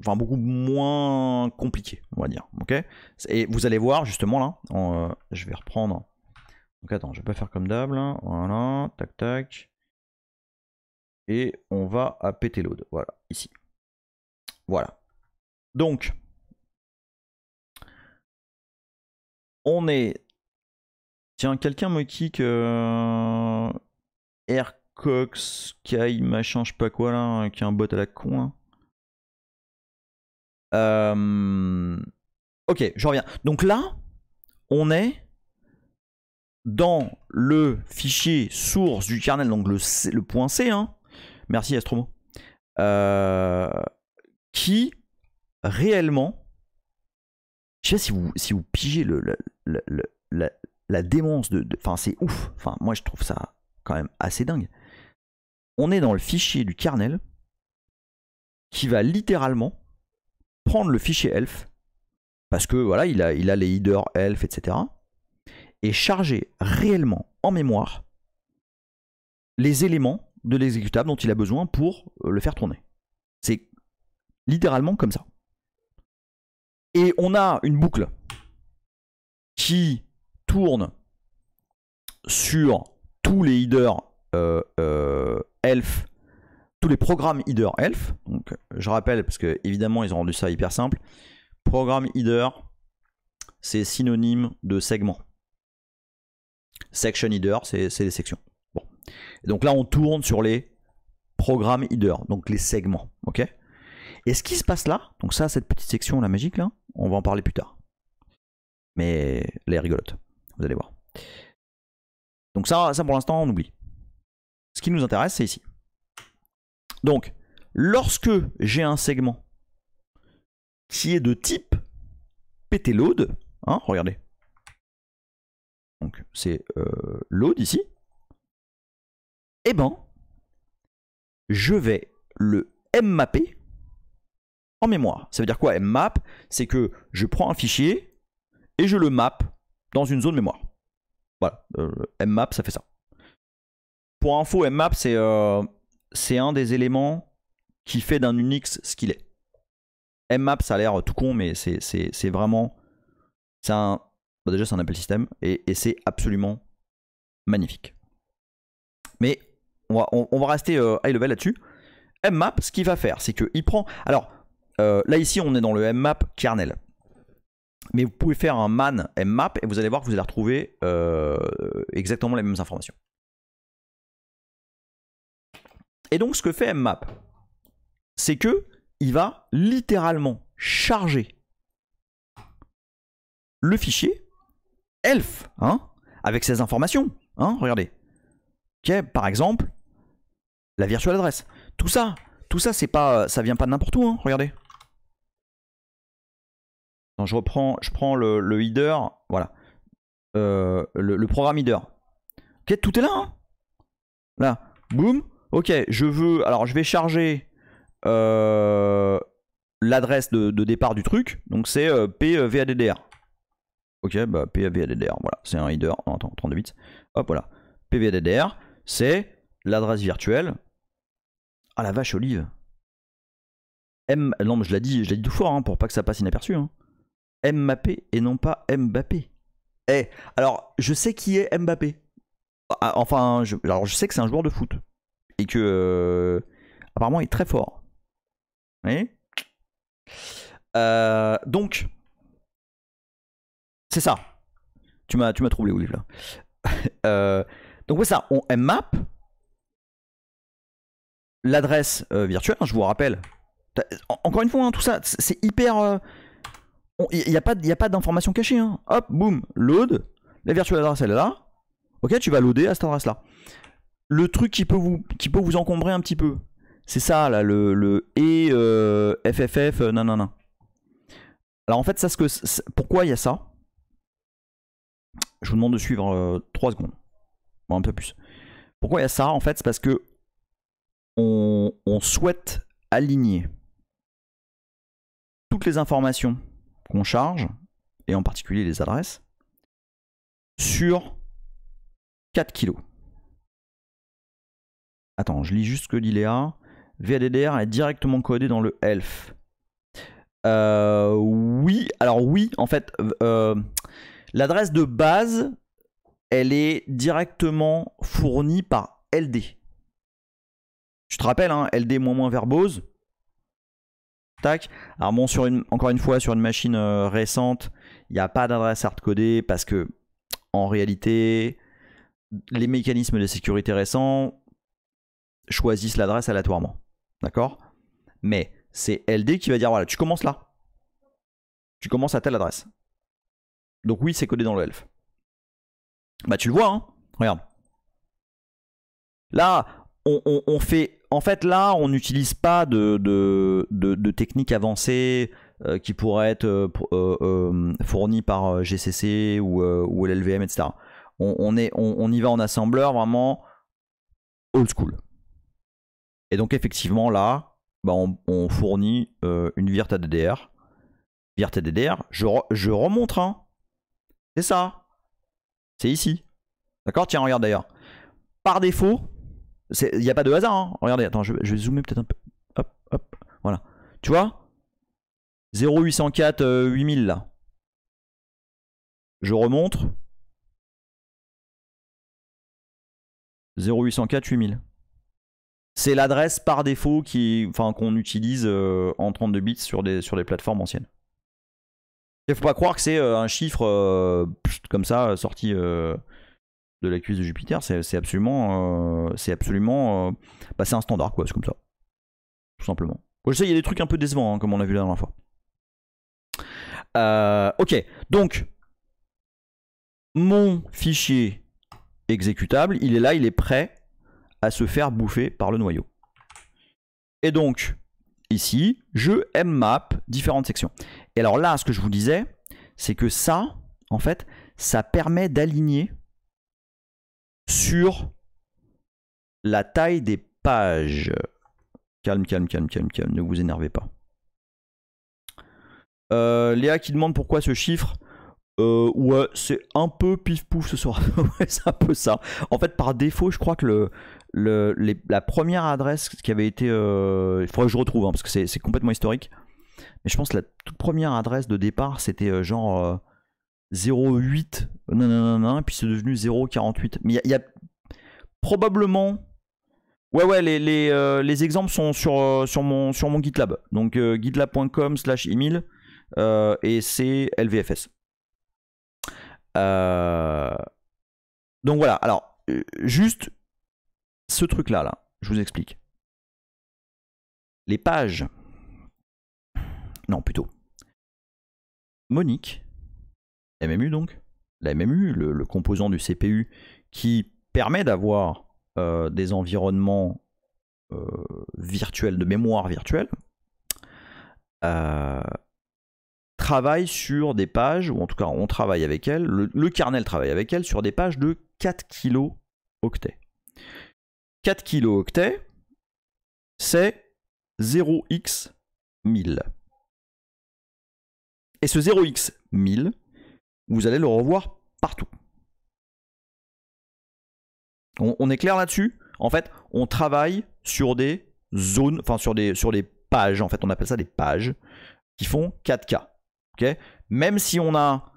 enfin beaucoup moins compliqué, on va dire. Ok Et vous allez voir justement là, euh, je vais reprendre. Donc attends, je vais pas faire comme d'hab Voilà, tac tac. Et on va à péter load. Voilà, ici. Voilà. Donc, on est Tiens, quelqu'un me kick euh... Aircox, Sky, machin, je sais pas quoi là, hein, qui est un bot à la con. Hein. Euh, ok, je reviens. Donc là, on est dans le fichier source du kernel, donc le, c, le point C, hein. merci Astromo, euh, qui réellement, je sais pas si vous, si vous pigez le, la démence de. Enfin, c'est ouf. Enfin, moi, je trouve ça quand même assez dingue. On est dans le fichier du kernel qui va littéralement prendre le fichier elf parce que voilà, il a, il a les headers elf, etc. et charger réellement en mémoire les éléments de l'exécutable dont il a besoin pour euh, le faire tourner. C'est littéralement comme ça. Et on a une boucle qui tourne sur tous les leaders euh, euh, elf, tous les programmes leader elf. Donc, je rappelle, parce que évidemment, ils ont rendu ça hyper simple. Programme header, c'est synonyme de segment. Section header, c'est les sections. Bon. donc là, on tourne sur les programmes leader donc les segments. ok et ce qui se passe là, donc ça, cette petite section, la magique, là, on va en parler plus tard. Mais les rigolotes vous allez voir. Donc ça, ça pour l'instant, on oublie. Ce qui nous intéresse, c'est ici. Donc, lorsque j'ai un segment qui est de type ptload, hein, regardez. Donc c'est euh, load ici. et eh ben, je vais le mmapper en mémoire. Ça veut dire quoi mmap C'est que je prends un fichier et je le map dans une zone mémoire. Voilà, euh, mmap, ça fait ça. Pour info, mmap, euh, c'est un des éléments qui fait d'un Unix ce qu'il est. Mmap, ça a l'air tout con, mais c'est vraiment... Un, bah déjà, c'est un appel système, et, c'est absolument magnifique. Mais on va, rester euh, high level là-dessus. Mmap, ce qu'il va faire, c'est qu'il prend... Alors, là ici, on est dans le mmap kernel. Mais vous pouvez faire un man mmap et vous allez voir que vous allez retrouver euh, exactement les mêmes informations. Et donc ce que fait mmap, c'est que il va littéralement charger le fichier elf hein, avec ses informations. Hein, regardez. par exemple, la virtuelle adresse. Tout ça, tout ça, c'est pas, ça vient pas de n'importe où. Hein, regardez je reprends, je prends le, header, voilà. Euh, le, programme header. Ok, tout est là. Hein. là, boum. Ok, je veux. Alors, je vais charger euh, l'adresse de, départ du truc. Donc, c'est euh, PVADDR. Ok, bah PVADDR, voilà, c'est un header. attends 32 bits. Hop, voilà. PVADDR, c'est l'adresse virtuelle. Ah la vache, Olive. M, non, mais je l'ai dit, je l'ai dit tout fort hein, pour pas que ça passe inaperçu. Hein. Mbappé et non pas Mbappé. Eh, alors je sais qui est Mbappé. Ah, enfin, je, alors je sais que c'est un joueur de foot et que euh, apparemment il est très fort. Vous euh, donc, c'est ça. Tu m'as, tu m'as troublé, Olive là. Euh, donc ouais, ça, on mmap l'adresse virtuelle. Hein, je vous rappelle. Encore une fois, hein, tout ça, c'est hyper il n'y a pas, y a pas d'information cachée. Hein. Hop, boum, load. La virtual adresse, elle est là. Ok, tu vas loader à cette adresse-là. Le truc qui peut, vous, qui peut vous encombrer un petit peu, c'est ça, là, le, le et euh, FFF, euh, non, non, non. Alors en fait, ça, ce que, pourquoi il y a ça Je vous demande de suivre 3 euh, secondes. Bon, un peu plus. Pourquoi il y a ça En fait, c'est parce que on, on souhaite aligner toutes les informations qu'on charge, et en particulier les adresses, sur 4 kilos. Attends, je lis juste que dit Léa. VADDR est directement codé dans le ELF. Euh, oui, alors oui, en fait, euh, l'adresse de base, elle est directement fournie par LD. Tu te rappelles, hein, LD moins verbose, alors bon, sur une, encore une fois, sur une machine euh, récente, il n'y a pas d'adresse hardcodée parce que en réalité, les mécanismes de sécurité récents choisissent l'adresse aléatoirement. D'accord Mais c'est LD qui va dire voilà, tu commences là. Tu commences à telle adresse. Donc oui, c'est codé dans le ELF. Bah tu le vois, hein. Regarde. Là, on fait en fait, là, on n'utilise pas de, de, de, techniques avancées euh, qui pourraient être euh, euh, fournie par GCC ou, LLVM, etc. On, y va en assembleur vraiment old school. Et donc, effectivement, là, bah, on, fournit une virte DDR Virte DDR. je, je remonte, hein. C'est ça. C'est ici. D'accord Tiens, regarde d'ailleurs. Par défaut, il n'y a pas de hasard. Hein. Regardez, attends, je, vais zoomer peut-être un peu. Hop, hop, voilà. Tu vois 0804 8000 euh, là. Je remonte. 0804 8000. C'est l'adresse par défaut qui, enfin, qu'on utilise euh, en 32 bits sur des, sur plateformes anciennes. Il faut pas croire que c'est euh, un chiffre comme ça sorti de la cuisse de Jupiter, c'est absolument, c'est absolument, euh, euh, bah, c'est un standard quoi, c'est comme ça, tout simplement. je sais, il y a des trucs un peu décevants, hein, comme on a vu la dernière fois. Euh, ok, donc mon fichier exécutable, il est là, il est prêt à se faire bouffer par le noyau. Et donc ici, je mmap différentes sections. Et alors là, ce que je vous disais, c'est que ça, en fait, ça permet d'aligner sur la taille des pages. Calme, calme, calme, calme, calme, ne vous énervez pas. Euh, Léa qui demande pourquoi ce chiffre. Euh, ouais, c'est un peu pif-pouf ce soir. ouais, c'est un peu ça. En fait, par défaut, je crois que le, la première adresse qui avait été. Euh, il faudrait que je retrouve, hein, parce que c'est complètement historique. Mais je pense que la toute première adresse de départ, c'était genre 0,8, non et puis c'est devenu 0,48. Mais il y, a probablement. Ouais, ouais, les, les, euh, les exemples sont sur, euh, sur, mon, sur mon GitLab. Donc euh, gitlab.com slash email et c'est LVFS. Donc voilà, alors, juste ce truc-là, là, je vous explique. Les pages. Non, plutôt. Monique MMU donc, la MMU, le, composant du CPU qui permet d'avoir euh, des environnements euh, virtuels, de mémoire virtuelle, euh, travaille sur des pages, ou en tout cas on travaille avec elle, le, kernel travaille avec elle sur des pages de 4 kilo octets. 4 kilo octets, c'est 0x1000. Et ce 0x1000, vous allez le revoir partout. On, est clair là-dessus En fait, on travaille sur des zones, enfin sur des, sur des pages, en fait, on appelle ça des pages, qui font 4K. Même si on a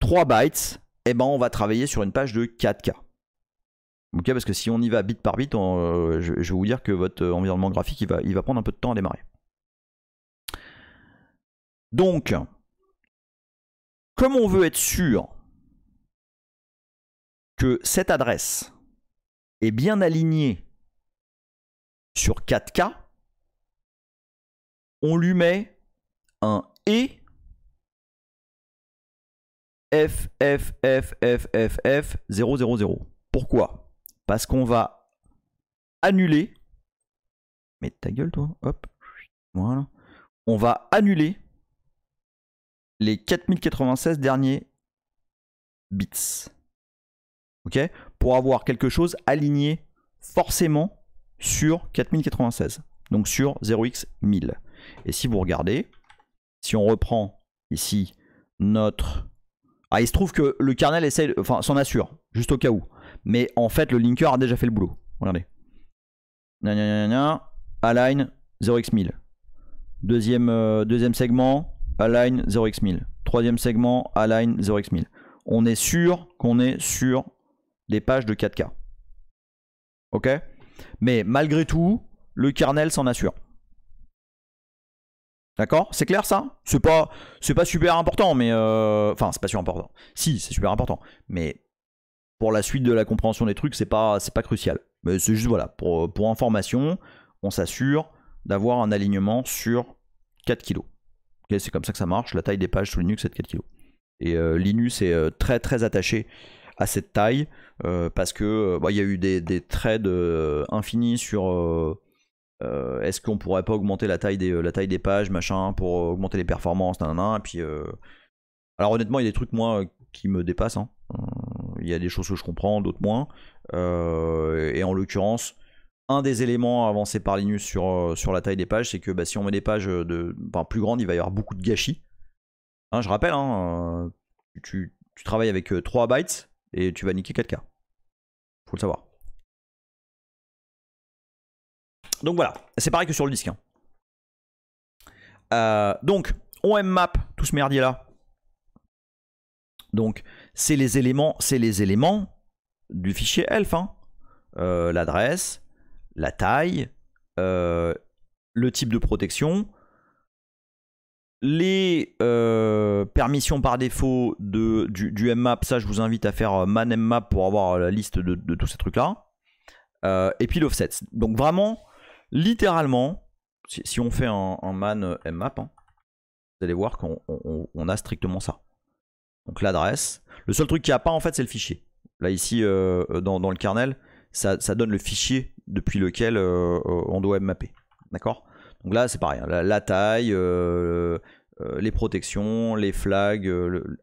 3 bytes, eh ben on va travailler sur une page de 4K. parce que si on y va bit par bit, euh, je, vais vous dire que votre environnement graphique, va, il va prendre un peu de temps à démarrer. Donc, comme on veut être sûr que cette adresse est bien alignée sur 4K, on lui met un E F, F, F, F, F, Pourquoi Parce qu'on va annuler. Mets ta gueule, toi. Hop. Voilà. On va annuler les 4096 derniers bits. Ok Pour avoir quelque chose aligné forcément sur 4096. Donc sur 0x1000. Et si vous regardez, si on reprend ici notre... Ah, il se trouve que le kernel essaie, enfin, s'en assure, juste au cas où. Mais en fait, le linker a déjà fait le boulot. Regardez. align 0x1000. Deuxième, euh, deuxième segment, Align 0x1000. Troisième segment, Align 0x1000. On est sûr qu'on est sur des pages de 4K. Ok Mais malgré tout, le kernel s'en assure. D'accord C'est clair ça C'est pas, pas super important, mais... Euh, enfin, c'est pas super important. Si, c'est super important. Mais pour la suite de la compréhension des trucs, c'est pas, pas crucial. Mais c'est juste, voilà, pour, pour information, on s'assure d'avoir un alignement sur 4 kilos c'est comme ça que ça marche, la taille des pages sous Linux c'est de 4 kg. Et euh, Linux est euh, très très attaché à cette taille euh, parce que bah, il y a eu des, trades infinis sur est-ce qu'on pourrait pas augmenter la taille des, la taille des pages, machin, pour augmenter les performances, et puis. alors honnêtement, il y a des trucs moi qui me dépassent. Hein. Il y a des choses que je comprends, d'autres moins. et en l'occurrence, un des éléments avancés par Linus sur, euh, sur la taille des pages, c'est que bah, si on met des pages euh, de, plus grandes, il va y avoir beaucoup de gâchis. Hein, je rappelle, hein, euh, tu, travailles avec 3 bytes et tu vas niquer 4K. Faut le savoir. Donc voilà, c'est pareil que sur le disque. Hein. donc, on map tout ce merdier là. Donc, c'est les éléments, c'est les éléments du fichier elf. l'adresse, la taille, euh, le type de protection, les euh, permissions par défaut de, du, du, mmap, ça je vous invite à faire euh, man mmap pour avoir la liste de, tous ces trucs-là. et puis l'offset. Donc vraiment, littéralement, si, on fait un, man mmap, hein, vous allez voir qu'on a strictement ça. Donc l'adresse. Le seul truc qu'il n'y a pas en fait, c'est le fichier. Là ici, dans, le kernel, ça, donne le fichier depuis lequel on euh, euh, doit mmapper. D'accord Donc là, c'est pareil. Hein. La, taille, euh, les protections, les flags.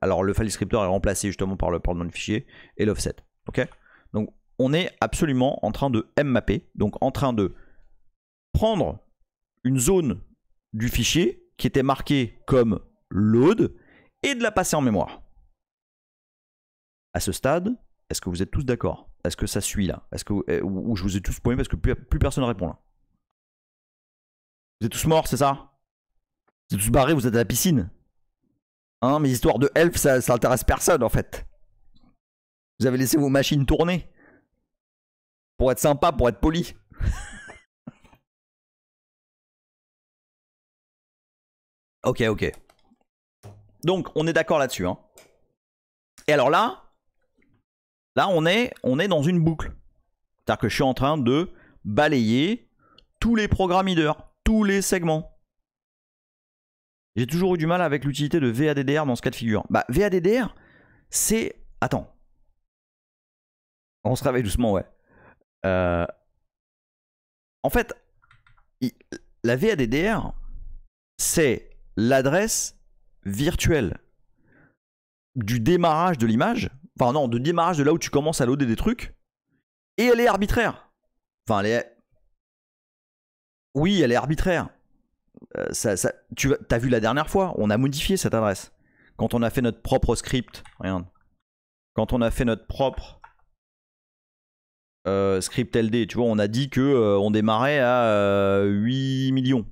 alors le file descriptor est remplacé justement par le, portement nom de fichier et l'offset. Ok Donc on est absolument en train de mmapper, donc en train de prendre une zone du fichier qui était marquée comme load et de la passer en mémoire. À ce stade, est-ce que vous êtes tous d'accord est-ce que ça suit là Est-ce que euh, ou, je vous ai tous paumé parce que plus, personne personne répond là Vous êtes tous morts, c'est ça Vous êtes tous barrés, vous êtes à la piscine Hein, mes histoires de elfes, ça, ça intéresse personne en fait. Vous avez laissé vos machines tourner. Pour être sympa, pour être poli. ok, ok. Donc, on est d'accord là-dessus. Hein. Et alors là, Là, on est, on est dans une boucle. C'est-à-dire que je suis en train de balayer tous les programmes tous les segments. J'ai toujours eu du mal avec l'utilité de VADDR dans ce cas de figure. Bah, VADDR, c'est. Attends. On se réveille doucement, ouais. Euh, en fait, la VADDR, c'est l'adresse virtuelle du démarrage de l'image Enfin, non, de démarrage de là où tu commences à loader des trucs. Et elle est arbitraire. Enfin, elle est. Oui, elle est arbitraire. Euh, ça, tu as vu la dernière fois, on a modifié cette adresse. Quand on a fait notre propre script, regarde. Quand on a fait notre propre euh, script LD, tu vois, on a dit que euh, on démarrait à 8 millions.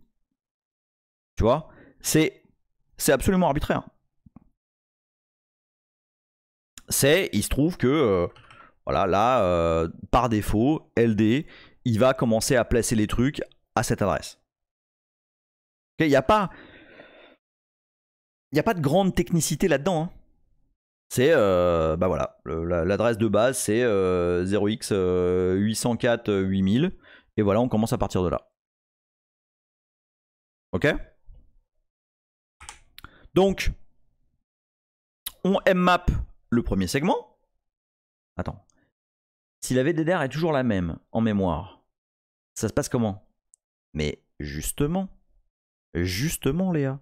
Tu vois C'est absolument arbitraire c'est, il se trouve que, euh, voilà, là, euh, par défaut, LD, il va commencer à placer les trucs à cette adresse. Il n'y a pas... Il a pas de grande technicité là-dedans. Hein. C'est, euh, bah voilà, l'adresse de base, c'est 0x804-8000. et voilà, on commence à partir de là. Ok Donc, on mmap le premier segment. Attends. Si la VDDR est toujours la même en mémoire, ça se passe comment Mais justement, justement Léa,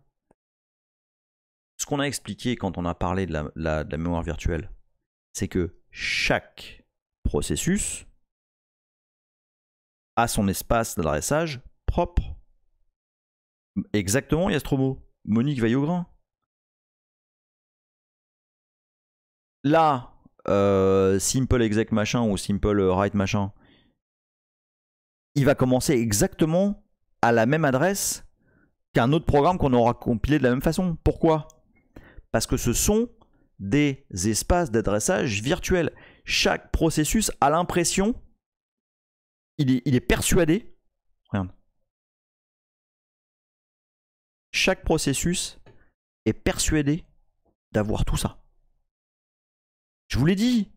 ce qu'on a expliqué quand on a parlé de la, mémoire virtuelle, c'est que chaque processus a son espace d'adressage propre. Exactement, il y a ce Monique là, euh, simple exec machin ou simple write euh, machin, il va commencer exactement à la même adresse qu'un autre programme qu'on aura compilé de la même façon. Pourquoi Parce que ce sont des espaces d'adressage virtuels. Chaque processus a l'impression, il est, il est persuadé, regarde, chaque processus est persuadé d'avoir tout ça. Je vous l'ai dit,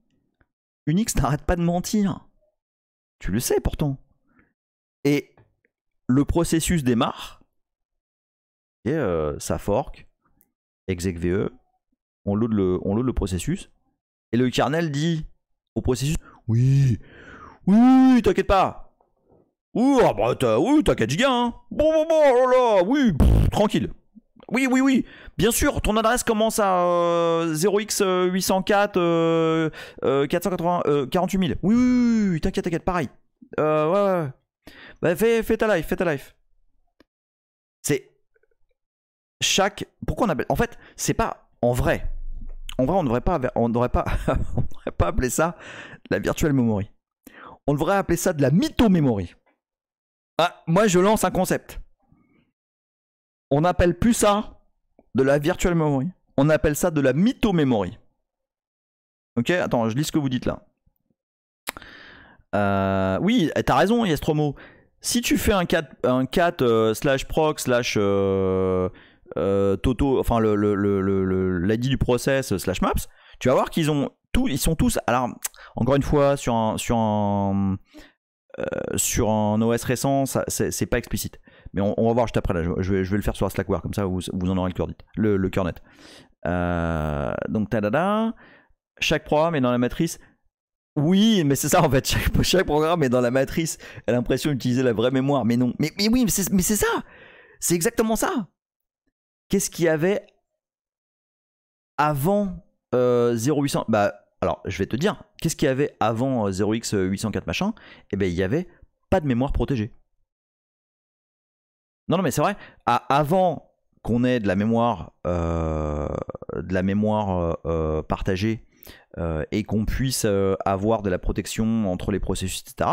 Unix n'arrête pas de mentir. Tu le sais pourtant. Et le processus démarre. Et euh, ça fork, execve, on load, le, on le processus. Et le kernel dit au processus Oui, oui, t'inquiète pas. Ouh, ah, bah, oui, t'as 4 gigas. Hein. Bon, bon, bon, oh là, oui, tranquille. Oui, oui, oui, bien sûr, ton adresse commence à 0x804 euh, 480, euh, euh, Oui, oui, t'inquiète, t'inquiète, pareil. Bah, fais, ta life, fais ta life. C'est. Chaque. Pourquoi on appelle. En fait, c'est pas en vrai. En vrai, on ne devrait pas, on devrait pas, on devrait pas appeler ça la virtual memory. On devrait appeler ça de la mytho memory. Ah, moi, je lance un concept. On n'appelle plus ça de la virtual memory. On appelle ça de la mytho memory. Ok, attends, je lis ce que vous dites là. Euh, oui, t'as raison, Yastromo. Si tu fais un cat euh, slash proc slash euh, Toto, enfin le, le, l'ID du process slash maps, tu vas voir qu'ils ont ils sont tous. Alors, encore une fois, sur un, sur sur OS récent, c'est pas explicite. Mais on, va voir juste après là. Je, vais, je, vais, le faire sur la Slackware, comme ça vous, en aurez le cœur, le, le net. Euh, donc Chaque programme est dans la matrice. Oui, mais c'est ça en fait. Chaque, chaque programme est dans la matrice. Elle a l'impression d'utiliser la vraie mémoire, mais non. Mais, mais oui, mais c'est ça. C'est exactement ça. Qu'est-ce qu'il y avait avant 0800 euh, Bah alors, je vais te dire, qu'est-ce qu'il y avait avant 0x804 euh, machin Eh bien, il y avait pas de mémoire protégée. Non, non, mais c'est vrai. avant qu'on ait de la mémoire, euh, de la mémoire euh, euh, partagée et qu'on puisse avoir de la protection entre les processus, etc.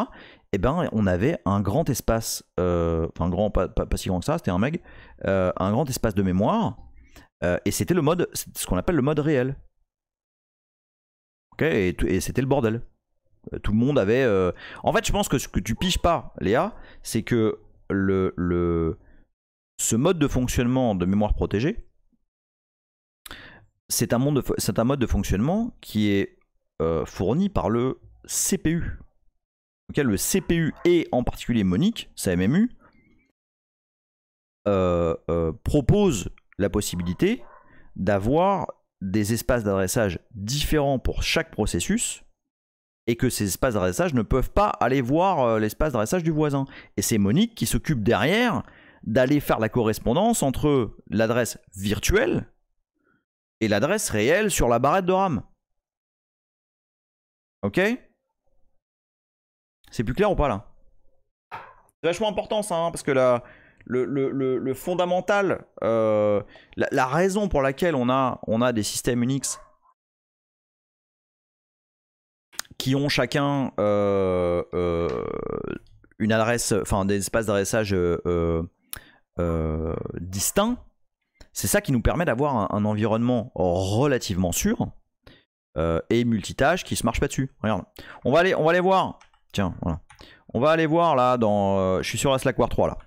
Eh ben, on avait un grand espace, enfin grand, pas, si grand que ça, c'était un meg, un grand espace de mémoire, et c'était le mode, ce qu'on appelle le mode réel. Ok, et, et c'était le bordel. Tout le monde avait. En fait, je pense que ce que tu piges pas, Léa, c'est que le, le, ce mode de fonctionnement de mémoire protégée, c'est un, mode de fonctionnement qui est euh, fourni par le CPU. le CPU et en particulier Monique, sa MMU, euh, euh, propose la possibilité d'avoir des espaces d'adressage différents pour chaque processus et que ces espaces d'adressage ne peuvent pas aller voir l'espace d'adressage du voisin. Et c'est Monique qui s'occupe derrière d'aller faire la correspondance entre l'adresse virtuelle et l'adresse réelle sur la barrette de RAM. Ok C'est plus clair ou pas là C'est vachement important ça, hein, parce que le, fondamental, euh, la, raison pour laquelle on a, on a des systèmes Unix qui ont chacun euh, euh, une adresse, enfin des espaces d'adressage euh, distinct, c'est ça qui nous permet d'avoir un, environnement relativement sûr euh, et multitâche qui se marche pas dessus. Regarde, on va aller, on va aller voir. Tiens, voilà. On va aller voir là dans. Euh, je suis sur la slackware 3 là.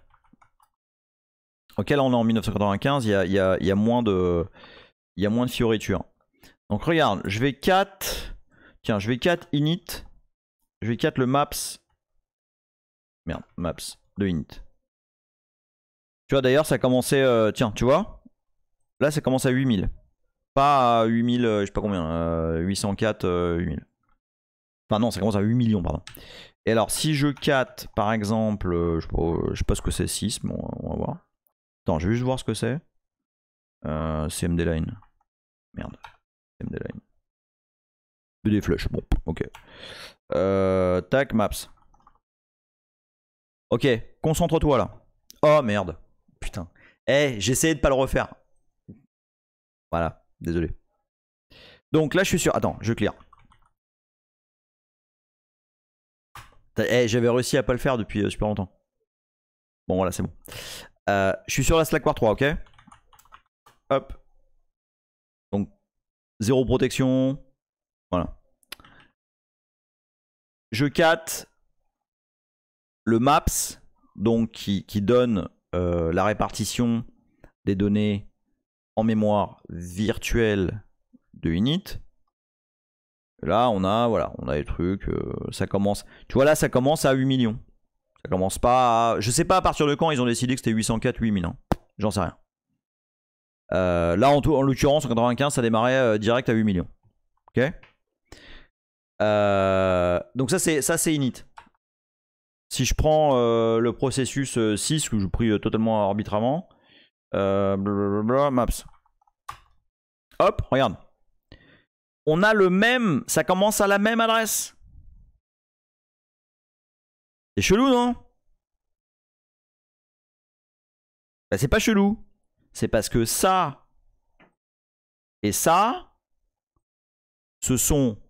Ok, là on est en 1995, il y a, y a, moins de. Il y a moins de fioritures. Donc regarde, je vais 4. Tiens, je vais 4 init. Je vais 4 le maps. Merde, maps de init. Tu vois, d'ailleurs, ça a commencé, euh, tiens, tu vois Là, ça commence à 8000. Pas à 8000, euh, je sais pas combien. 804, euh, 8000. Enfin, non, ça commence à 8 millions, pardon. Et alors, si je 4 par exemple, je sais, pas, ce que c'est 6, bon on, va voir. Attends, je vais juste voir ce que c'est. CMD line. Merde. CMD line. Des flush, bon, ok. tac, maps. Ok, concentre-toi là. Oh merde. Putain. Eh, j'ai de pas le refaire. Voilà, désolé. Donc là, je suis sûr. Attends, je clear. Eh, j'avais réussi à pas le faire depuis euh, super longtemps. Bon, voilà, c'est bon. Euh, je suis sur la Slackware 3, ok Hop. Donc, zéro protection. Voilà. Je 4. Le maps, donc qui donne euh, la répartition des données en mémoire virtuelle de init. Là, on a, voilà, on a des trucs. Euh, ça commence. Tu vois, là, ça commence à 8 millions. Ça commence pas Je sais pas à partir de quand ils ont décidé que c'était 804, 8000. Hein. J'en sais rien. Euh, là, en, l'occurrence, en 95, ça démarrait direct à 8 millions. Ok Donc, ça, c'est init. Si je prends euh, le processus 6 euh, que je pris euh, totalement arbitrairement, blablabla, maps. Hop, regarde. On a le même, ça commence à la même adresse. C'est chelou, non bah, C'est pas chelou. C'est parce que ça et ça, ce sont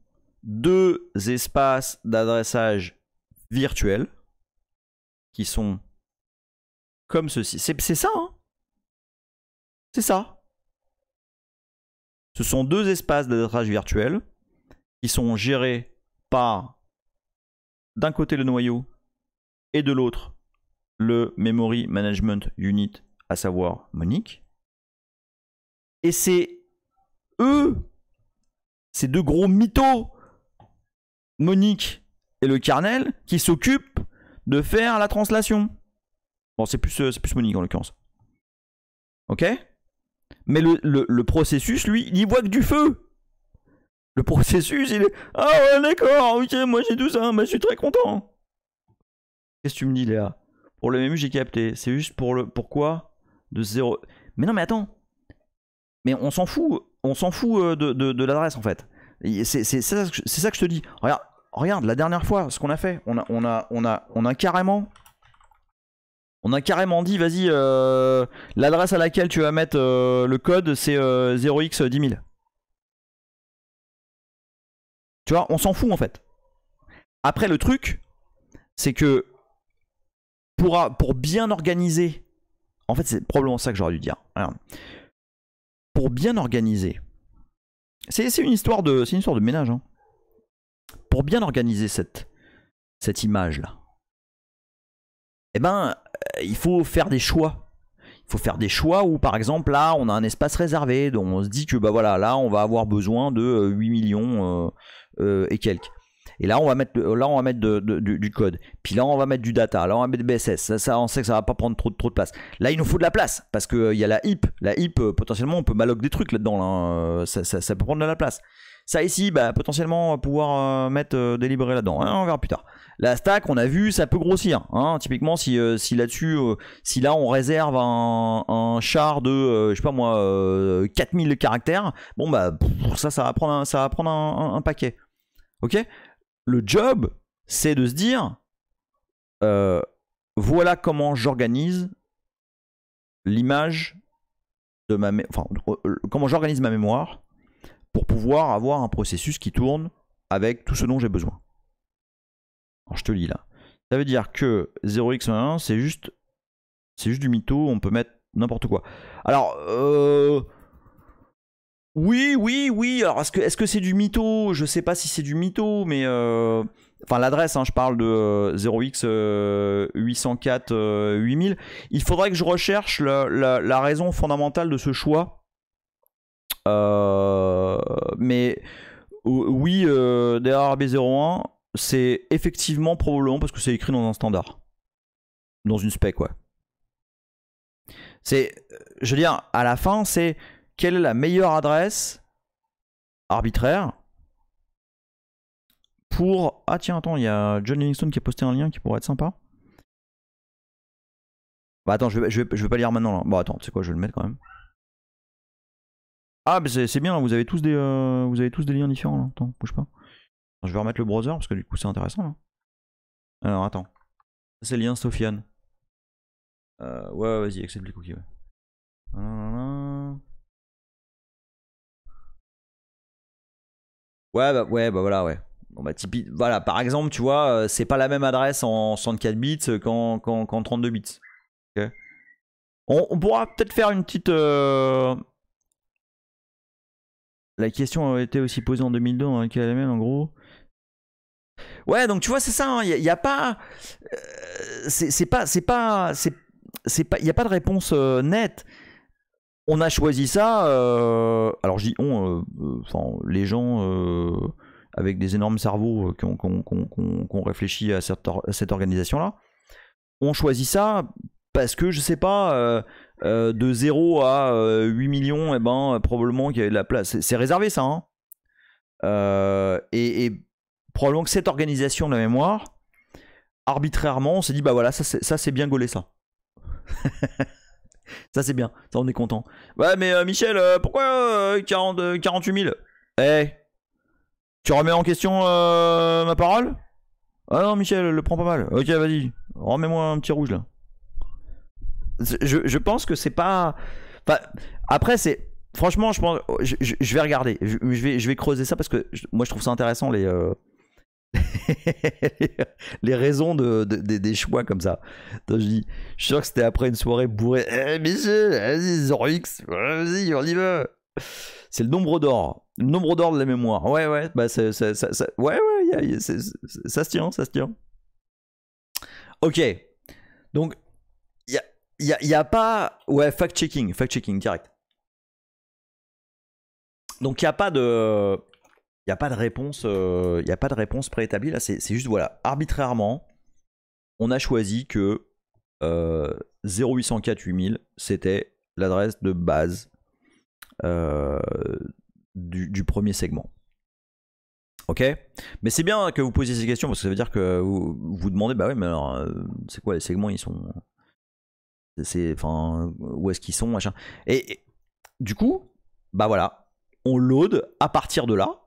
deux espaces d'adressage virtuels qui sont comme ceci. C'est ça, hein C'est ça. Ce sont deux espaces d'adressage virtuel qui sont gérés par d'un côté le noyau et de l'autre le Memory Management Unit, à savoir Monique. Et c'est eux, ces deux gros mythos, Monique et le Carnel, qui s'occupent de faire la translation. Bon, c'est plus, euh, plus Monique en l'occurrence. Ok Mais le, processus, lui, il voit que du feu. Le processus, il est Ah ouais, d'accord, ok, moi j'ai tout ça, mais bah, je suis très content. Qu'est-ce que tu me dis, Léa Pour le MMU, j'ai capté. C'est juste pour le. Pourquoi De zéro. Mais non, mais attends. Mais on s'en fout. On s'en fout euh, de, l'adresse en fait. C'est ça, ça que je te dis. Regarde, regarde, la dernière fois, ce qu'on a fait, on a, on a, on a, carrément... On a carrément dit, vas-y, euh, l'adresse à laquelle tu vas mettre euh, le code, c'est 0x10000. Euh, tu vois, on s'en fout en fait. Après, le truc, c'est que pour, pour bien organiser, en fait, c'est probablement ça que j'aurais dû dire. Pour bien organiser, c'est une histoire de, c'est une histoire de ménage. Hein bien organiser cette, cette image-là, eh ben, euh, il faut faire des choix. Il faut faire des choix où, par exemple, là, on a un espace réservé, dont on se dit que, bah voilà, là, on va avoir besoin de 8 euh, millions euh, et quelques. Et là, on va mettre, là, on va mettre du, code. Puis là, on va mettre du data. Là, on va mettre du BSS. Ça, on sait que ça va pas prendre trop, trop de place. Là, il nous faut de la place parce qu'il il y a la HIP. La HIP, potentiellement, on peut malloc des trucs là-dedans. Hein. ça, peut prendre de la place. Ça ici, bah, potentiellement pouvoir euh, mettre euh, là-dedans. Hein, on verra plus tard. La stack, on a vu, ça peut grossir. Hein. Typiquement, si, euh, si là-dessus, euh, si là on réserve un, char de, je sais pas moi, 4000 caractères, bon bah ça, ça va prendre, un, ça va prendre un, paquet. Ok Le job, c'est de se dire, voilà comment j'organise l'image de ma, enfin, comment j'organise ma mémoire pouvoir avoir un processus qui tourne avec tout ce dont j'ai besoin. Alors, je te lis là. Ça veut dire que 0x1, c'est juste, c'est juste du mytho, on peut mettre n'importe quoi. Alors, euh, oui, oui, oui. Alors, est-ce que c'est -ce c'est du mytho Je sais pas si c'est du mytho, mais. Euh, enfin, l'adresse, hein, je parle de 0x804-8000. Euh, Il faudrait que je recherche la raison fondamentale de ce choix euh, mais euh, oui, euh, derrière b 01 c'est effectivement probablement parce que c'est écrit dans un standard. Dans une spec, ouais. C'est, je veux dire, à la fin, c'est quelle est la meilleure adresse arbitraire pour. Ah tiens, attends, il y a John Livingstone qui a posté un lien qui pourrait être sympa. Bah attends, je vais, vais, pas lire maintenant Bon, attends, tu sais quoi, je vais le mettre quand même. Ah, bah c'est bien, vous avez, tous des, euh, vous avez tous des liens différents là. Attends, bouge pas. je vais remettre le browser parce que du coup c'est intéressant là. Alors attends. C'est le lien Sofiane. Euh, ouais, vas-y, accepte les cookies. Ah, ouais. bah, ouais, bah voilà, ouais. Bon, bah, typique, voilà, par exemple, tu vois, euh, c'est pas la même adresse en 64 bits qu'en 32 bits. On, pourra peut-être faire une petite. La question a été aussi posée en 2002 dans le même, en gros. Ouais, donc tu vois, c'est ça, il hein, y n'y a, pas. Euh, c'est pas. C'est pas. C'est pas. Il n'y a pas de réponse euh, nette. On a choisi ça. Euh, alors, je on, les gens avec des énormes cerveaux qui ont, réfléchi à cette, organisation-là, ont choisit ça parce que, je sais pas, euh, de 0 à 8 euh, millions, et eh ben, probablement qu'il y avait de la place. C'est réservé ça. Hein. Euh, et, et, probablement que cette organisation de la mémoire, arbitrairement, on s'est dit, bah voilà, ça c'est bien gaulé ça. ça c'est bien, ça on est content. Ouais mais Michel, pourquoi 48 000 Eh, tu remets en question ma parole Ah non Michel, le prends pas mal. Ok vas-y, remets-moi un petit rouge là. Je, pense que c'est pas. Enfin, après, c'est. Franchement, je pense. Je, vais regarder. Je, vais, je vais creuser ça parce que moi, je trouve ça intéressant les. Euh, les raisons de, des choix comme ça. Donc, je dis, je suis sûr que c'était après une soirée bourrée. Eh, monsieur, vas-y, Zorix, vas-y, on y va. C'est le nombre d'or. Le nombre d'or de la mémoire. Ouais, ouais, bah, ça, ouais, ouais, ça se tient, ça se tient. Ok. Donc, il n'y a, a pas. Ouais, fact-checking, fact-checking, direct. Donc il n'y a pas de. Il n'y a pas de réponse, euh, réponse préétablie là. C'est juste voilà, arbitrairement, on a choisi que 0804 euh, 8000 c'était l'adresse de base euh, du, du, premier segment. Ok, mais c'est bien que vous posiez ces questions parce que ça veut dire que vous vous demandez bah oui mais alors c'est quoi les segments ils sont enfin où est-ce qu'ils sont machin et, du coup bah voilà on load à partir de là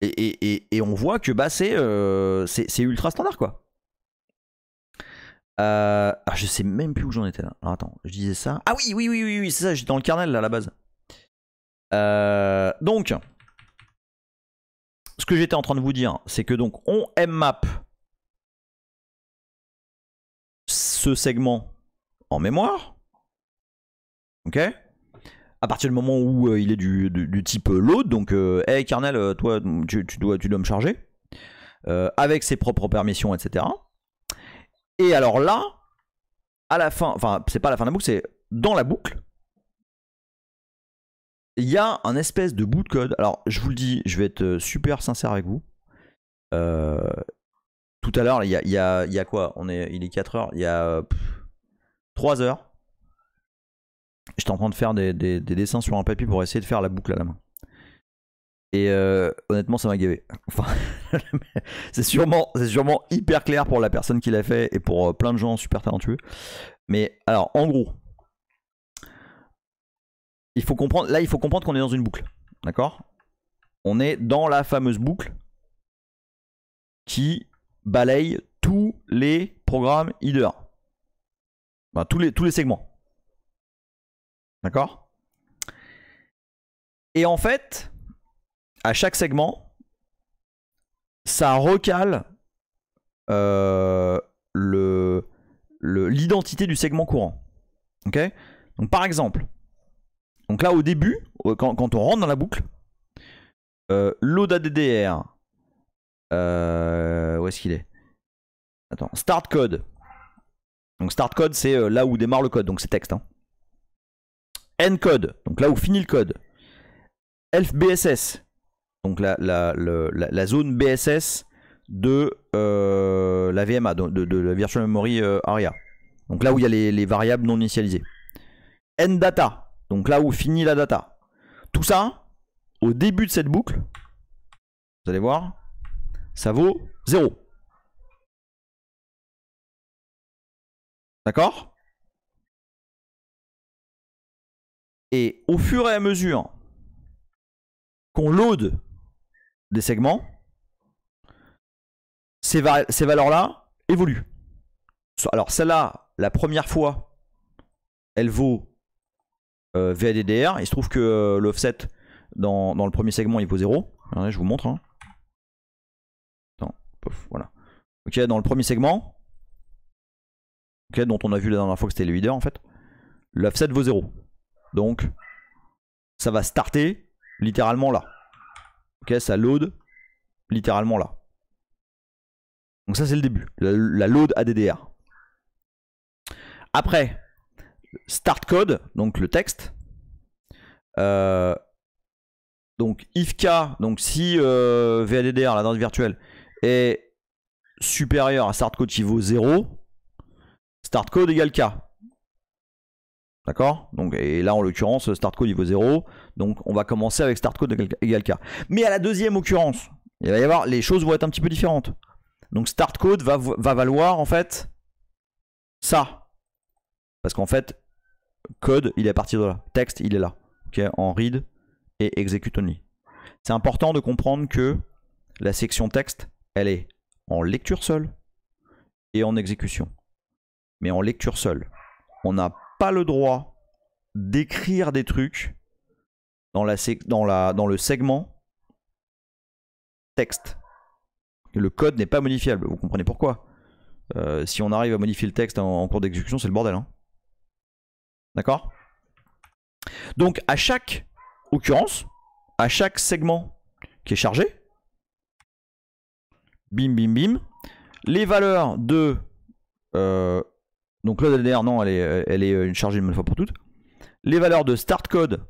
et, on voit que bah c'est euh, c'est ultra standard quoi euh, je sais même plus où j'en étais là alors attends je disais ça ah oui oui oui oui, oui c'est ça j'étais dans le kernel là à la base euh, donc ce que j'étais en train de vous dire c'est que donc on map ce segment en mémoire. Ok à partir du moment où euh, il est du, type euh, load, donc euh, hey Carnel, euh, toi tu, dois, tu dois me charger avec ses propres permissions, etc. Et alors là, à la fin, enfin c'est pas à la fin de la boucle, c'est dans la boucle, il y a un espèce de bout de code. Alors je vous le dis, je vais être super sincère avec vous. tout à l'heure, il y a, y, y quoi On est, Il est 4 heures, il y a. 3 heures. J'étais en train de faire des, dessins sur un papier pour essayer de faire la boucle à la main. Et euh, honnêtement, ça m'a gavé. Enfin, c'est sûrement, sûrement hyper clair pour la personne qui l'a fait et pour euh, plein de gens super talentueux. Mais alors, en gros, il faut comprendre, là, il faut comprendre qu'on est dans une boucle. D'accord On est dans la fameuse boucle qui balaye tous les programmes header tous, les, tous les segments. D'accord Et en fait, à chaque segment, ça recale euh, l'identité du segment courant. Ok Donc par exemple, donc là au début, euh, quand, on rentre dans la boucle, euh, DDR, euh, où est-ce qu'il est, est Attends, start code, donc start code, c'est euh, là où démarre le code, donc c'est texte. Hein. End code, donc là où finit le code. Elf BSS, donc la, zone BSS de euh, la VMA, de, la Virtual Memory euh, ARIA. Donc là où il y a les, variables non initialisées. End data, donc là où finit la data. Tout ça, au début de cette boucle, vous allez voir, ça vaut 0. D'accord Et au fur et à mesure qu'on load des segments, ces, valeurs-là évoluent. Alors celle-là, la première fois, elle vaut euh, VADDR. Il se trouve que euh, l'offset dans, le premier segment, il vaut 0. je vous montre. Hein. voilà. Ok, dans le premier segment, dont on a vu la dernière fois que c'était le leader en fait, l'offset vaut 0. Donc ça va starter littéralement là. ça load littéralement là. Donc ça c'est le début, la, load ADDR. Après, start code, donc le texte. Euh, donc if k, donc si euh, VADDR, la date virtuelle, est supérieur à start code qui vaut 0, Start code égale K. D'accord Donc et là en l'occurrence start code il vaut 0. Donc on va commencer avec start code égale K. Mais à la deuxième occurrence, il va y avoir les choses vont être un petit peu différentes. Donc start code va, valoir en fait ça. Parce qu'en fait, code il est à partir de là. Texte il est là. ok en read et execute only. C'est important de comprendre que la section texte, elle est en lecture seule et en exécution mais en lecture seule. On n'a pas le droit d'écrire des trucs dans, la, dans, le segment texte. Le code n'est pas modifiable, vous comprenez pourquoi. Euh, si on arrive à modifier le texte en, cours d'exécution, c'est le bordel. Hein. D'accord Donc à chaque occurrence, à chaque segment qui est chargé, bim bim bim, les valeurs de euh, donc LDR, non, elle est, euh, elle est euh, chargée une bonne fois pour toutes. Les valeurs de start code,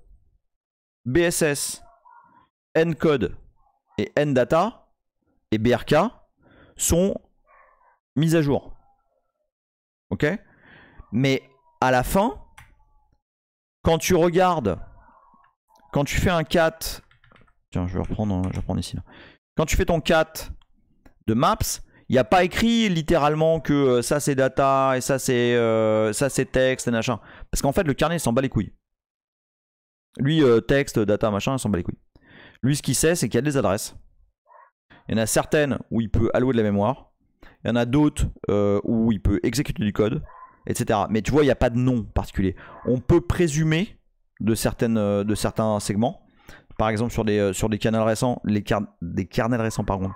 BSS, N-code et N-data et BRK sont mises à jour. Ok Mais à la fin, quand tu regardes, quand tu fais un cat, tiens, je vais reprendre, hein, je vais ici. Quand tu fais ton cat de maps, il n'y a pas écrit littéralement que euh, ça c'est data et ça c'est euh, ça c'est texte et machin. Parce qu'en fait le carnet s'en bat les couilles. Lui euh, texte, data, machin, il s'en bat les couilles. Lui ce qu'il sait c'est qu'il y a des adresses. Il y en a certaines où il peut allouer de la mémoire. Il y en a d'autres où il peut exécuter du code, etc. Mais tu vois, il n'y a pas de nom particulier. On peut présumer de, certaines, de certains segments. Par exemple, sur des, sur des récents, les des carnets récents, par contre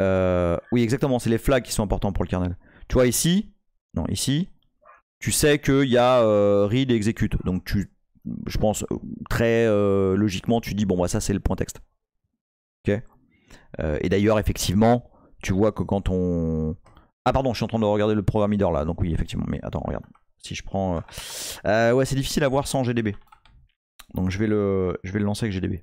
euh, oui, exactement, c'est les flags qui sont importants pour le kernel. Tu vois ici, non, ici, tu sais qu'il y a euh, read et execute. Donc tu, je pense, euh, très logiquement, tu dis, bon, bah, ça c'est le point texte. Ok Et d'ailleurs, effectivement, tu vois que quand on... Ah pardon, je suis en train de regarder le programme leader là, donc oui, effectivement, mais attends, regarde. Si je prends... ouais, c'est difficile à voir sans GDB. Donc je vais le, je vais le lancer avec GDB.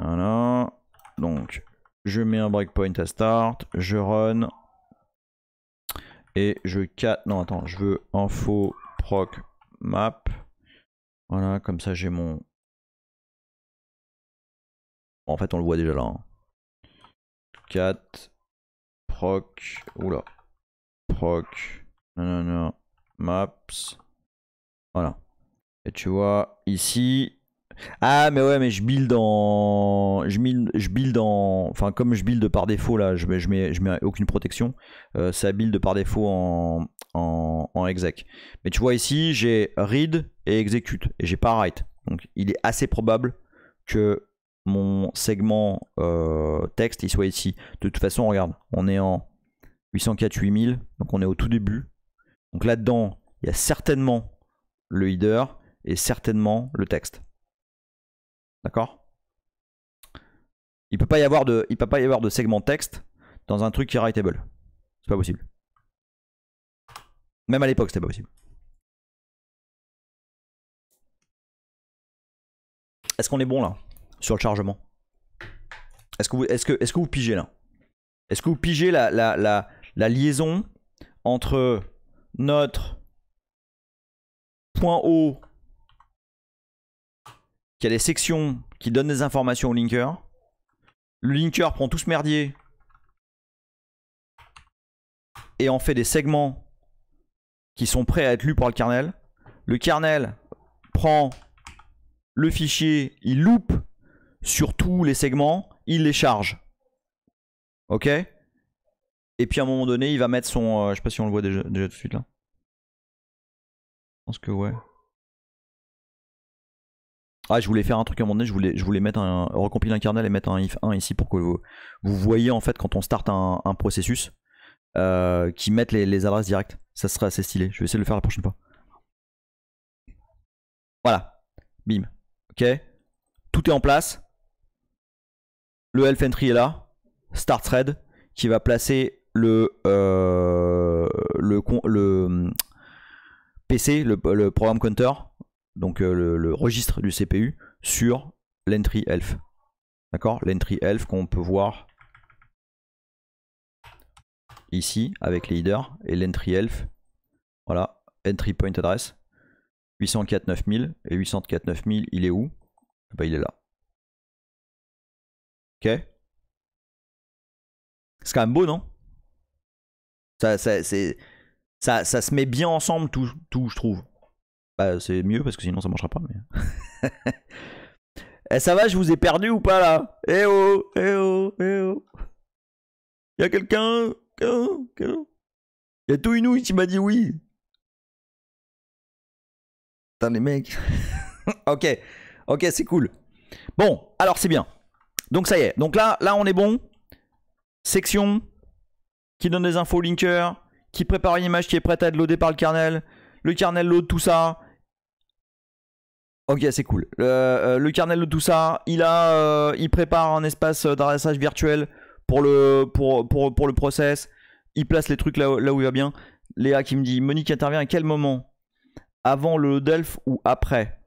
Voilà. Donc, je mets un breakpoint à start, je run. Et je cat. Non, attends, je veux info proc map. Voilà, comme ça j'ai mon. en fait, on le voit déjà là. Hein. Cat proc. Oula. Proc. Non, non, Maps. Voilà. Et tu vois, ici, ah, mais ouais, mais je build en. Je build, je en. Enfin, comme je build par défaut, là, je mets, je mets, je mets aucune protection. Euh, ça build par défaut en, en, exec. Mais tu vois ici, j'ai read et execute. Et j'ai pas write. Donc, il est assez probable que mon segment euh, texte il soit ici. De toute façon, regarde, on est en 804 8000. Donc, on est au tout début. Donc là-dedans, il y a certainement le header et certainement le texte. D'accord Il peut pas y avoir de, il peut pas y avoir de segment texte dans un truc qui est writable. C'est pas possible. Même à l'époque, c'était pas possible. Est-ce qu'on est bon là sur le chargement Est-ce que, vous, est -ce que, est -ce que vous pigez là Est-ce que vous pigez la, la, la liaison entre notre point O il y a des sections qui donnent des informations au linker. Le linker prend tout ce merdier et en fait des segments qui sont prêts à être lus par le kernel. Le kernel prend le fichier, il loupe sur tous les segments, il les charge. Ok Et puis à un moment donné, il va mettre son. Je euh, je sais pas si on le voit déjà, déjà tout de suite là. Je pense que ouais. Ah, je voulais faire un truc à un moment donné, je voulais, je voulais mettre un, recompiler un kernel et mettre un if 1 ici pour que vous, voyez en fait quand on start un, processus euh, qui mette les, adresses directes. Ça serait assez stylé. Je vais essayer de le faire la prochaine fois. Voilà. Bim. Ok. Tout est en place. Le health entry est là. Start thread qui va placer le, euh, le, le, hum, PC, le, le programme counter donc euh, le, registre du CPU, sur l'entry elf. D'accord L'entry elf qu'on peut voir ici avec les headers et l'entry elf, voilà, entry point address, 804 et 804 il est où eh ben, Il est là. Ok C'est quand même beau non ça, ça, ça, se met bien ensemble tout, tout je trouve. Bah, c'est mieux parce que sinon ça marchera pas. Mais... Eh, ça va, je vous ai perdu ou pas là Eh oh, eh oh, eh oh. Y a quelqu'un Y'a tout inouï qui m'a dit oui. Putain, les mecs. ok, ok, c'est cool. Bon, alors c'est bien. Donc ça y est. Donc là, là, on est bon. Section qui donne des infos au linker, qui prépare une image qui est prête à être loadée par le kernel, le kernel load tout ça, Ok, c'est cool. Euh, le kernel de tout ça, il, a, euh, il prépare un espace d'adressage virtuel pour le, pour, pour, pour, le process. Il place les trucs là, là où il va bien. Léa qui me dit Monique intervient à quel moment Avant le Delph ou après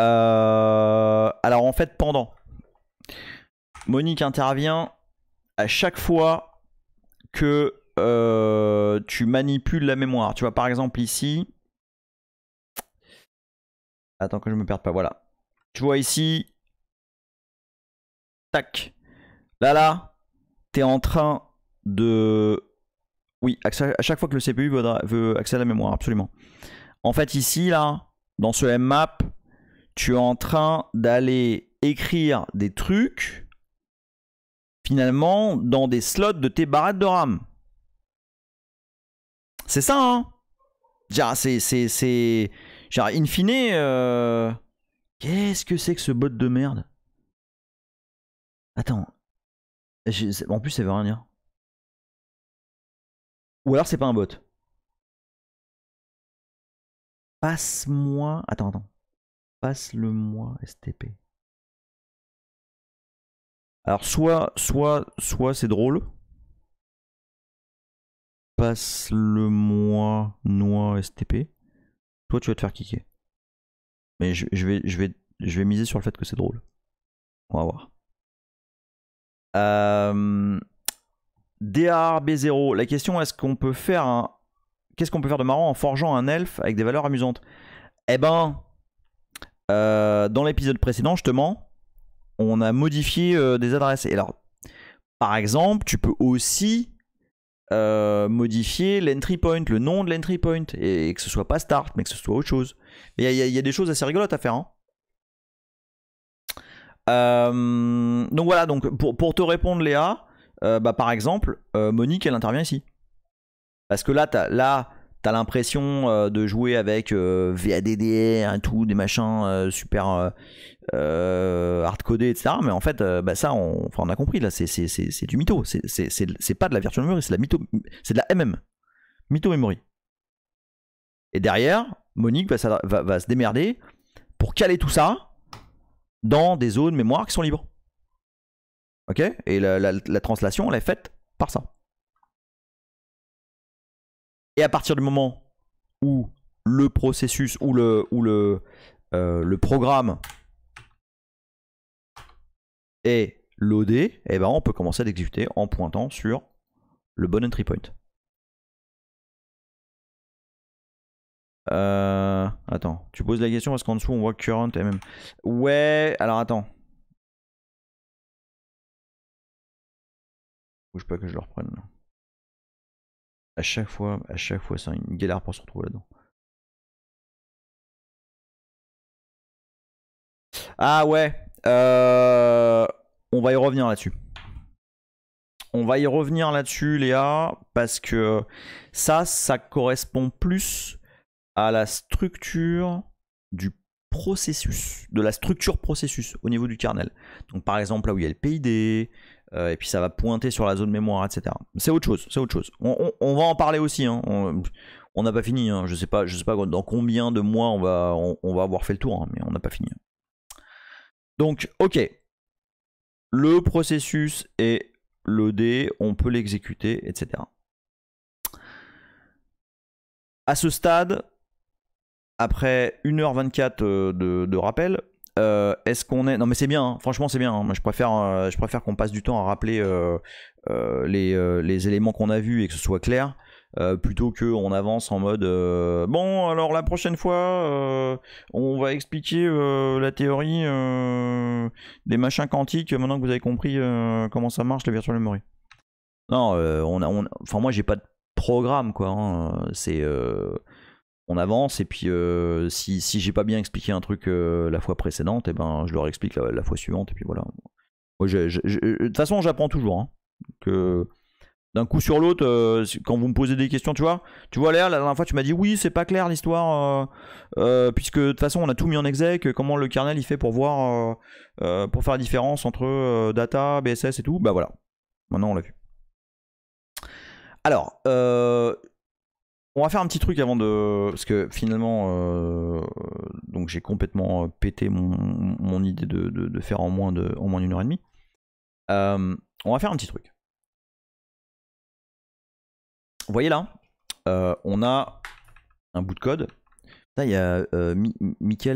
euh, Alors en fait, pendant. Monique intervient à chaque fois que tu manipules la mémoire. Tu vois, par exemple, ici, Attends que je me perde pas, voilà. Tu vois ici. Tac. Là, là, t'es en train de... Oui, à chaque fois que le CPU veut, accéder à la mémoire, absolument. En fait, ici, là, dans ce mmap, tu es en train d'aller écrire des trucs, finalement, dans des slots de tes barrettes de RAM. C'est ça, hein c'est Genre, in fine, euh, qu'est-ce que c'est que ce bot de merde Attends. En plus, ça veut rien dire. Ou alors, c'est pas un bot. Passe-moi. Attends, attends. Passe-le-moi, STP. Alors, soit, soit, soit c'est drôle. Passe-le-moi, noix, STP. Toi, tu vas te faire kicker. Mais je, vais, je, vais, je vais miser sur le fait que c'est drôle. On va voir. Euh, DARB0. La question est-ce qu'on peut faire un. Qu'est-ce qu'on peut faire de marrant en forgeant un elfe avec des valeurs amusantes Eh ben, euh, dans l'épisode précédent, justement, on a modifié euh, des adresses. Et alors, par exemple, tu peux aussi euh, modifier l'entry point, le nom de l'entry point, et, que ce soit pas start, mais que ce soit autre chose. Il y, a des choses assez rigolotes à faire. Hein. Euh, donc voilà, donc pour, te répondre Léa, euh, bah, par exemple, Monique, elle intervient ici. Parce que là, tu là, as l'impression de jouer avec VADDR et tout, des machins super, euh, etc. Mais en fait, euh, bah ça, on, on a compris, là, c'est du mytho. C'est pas de la virtual memory, c'est de la c'est de la MM. Mytho memory. Et derrière, Monique va, va, va, se démerder pour caler tout ça dans des zones mémoire qui sont libres. Ok Et la, la, translation, elle est faite par ça. Et à partir du moment où le processus ou le, ou le, euh, le programme et l'OD, eh ben on peut commencer à l'exécuter en pointant sur le bon entry point. Euh, attends, tu poses la question parce qu'en dessous on voit current et même. Ouais, alors attends. Bouge pas que je le reprenne. À chaque fois, à chaque fois, c'est une galère pour se retrouver là-dedans. Ah ouais, euh, on va y revenir là-dessus. On va y revenir là-dessus, Léa, parce que ça, ça correspond plus à la structure du processus, de la structure processus au niveau du kernel. Donc par exemple là où il y a le PID, euh, et puis ça va pointer sur la zone mémoire, etc. C'est autre chose, c'est autre chose. On, va en parler aussi. Hein. On n'a pas fini. Hein. Je sais pas, je sais pas dans combien de mois on va, on, va avoir fait le tour, hein, mais on n'a pas fini. Donc, ok. Le processus est loadé, on peut l'exécuter, etc. À ce stade, après 1h24 euh, de, de rappel, euh, est-ce qu'on est. Non, mais c'est bien, hein. franchement, c'est bien. Hein. je préfère, euh, préfère qu'on passe du temps à rappeler les, éléments qu'on a vus et que ce soit clair. Euh, plutôt que on avance en mode euh, bon alors la prochaine fois euh, on va expliquer la théorie des machins quantiques maintenant que vous avez compris comment ça marche la virtual memory. Non, on a, enfin moi j'ai pas de programme quoi. Hein. c'est on avance et puis si, si j'ai pas bien expliqué un truc la fois précédente, et eh ben je leur explique la, fois suivante et puis voilà. De toute façon j'apprends toujours. Hein, que d'un coup sur l'autre, euh, quand vous me posez des questions, tu vois, tu vois l'air, la dernière fois tu m'as dit oui, c'est pas clair l'histoire, euh, euh, puisque de toute façon on a tout mis en exec, comment le kernel il fait pour voir, pour faire la différence entre data, BSS et tout, bah voilà, maintenant on l'a vu. Alors, on va faire un petit truc avant de, parce que finalement, donc j'ai complètement pété mon, idée de, faire en moins de, en moins d'une heure et demie. on va faire un petit truc. Vous voyez là, euh, on a un bout de code. Là, il y a euh,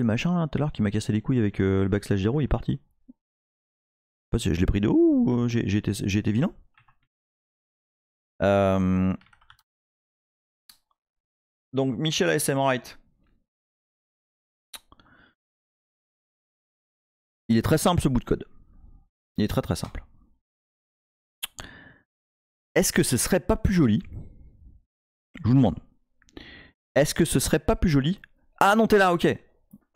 machin tout à l'heure qui m'a cassé les couilles avec euh, le backslash 0, il est parti. Je, sais pas si je l'ai pris de haut ou euh, j'ai été, vilain Donc Michel ASMRite. Il est très simple ce bout de code. Il est très très simple. Est-ce que ce serait pas plus joli je vous demande. Est-ce que ce serait pas plus joli Ah non, t'es là, ok.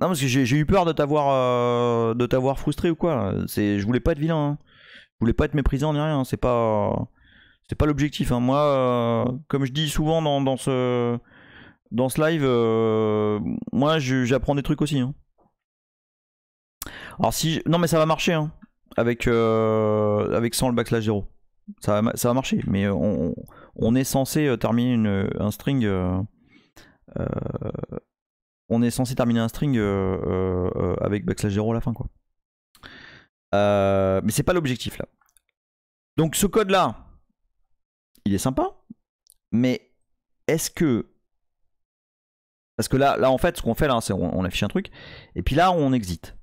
Non, parce que j'ai eu peur de t'avoir euh, de t'avoir frustré ou quoi. Je voulais pas être vilain. Hein. Je voulais pas être méprisant ni rien. Hein. C'est pas, c'est pas l'objectif. Hein. Moi, euh, comme je dis souvent dans, dans ce dans ce live, euh, moi j'apprends des trucs aussi. Alors si non mais ça va marcher avec euh, avec sans le backslash 0 ça va, ça va marcher mais on, on est censé terminer un string. on est censé terminer un string avec backslash 0 à la fin quoi. Euh, mais c'est pas l'objectif là. Donc ce code là, il est sympa, mais est-ce que parce que là, là en fait, ce qu'on fait là, c'est on, affiche un truc, et puis là, on exit.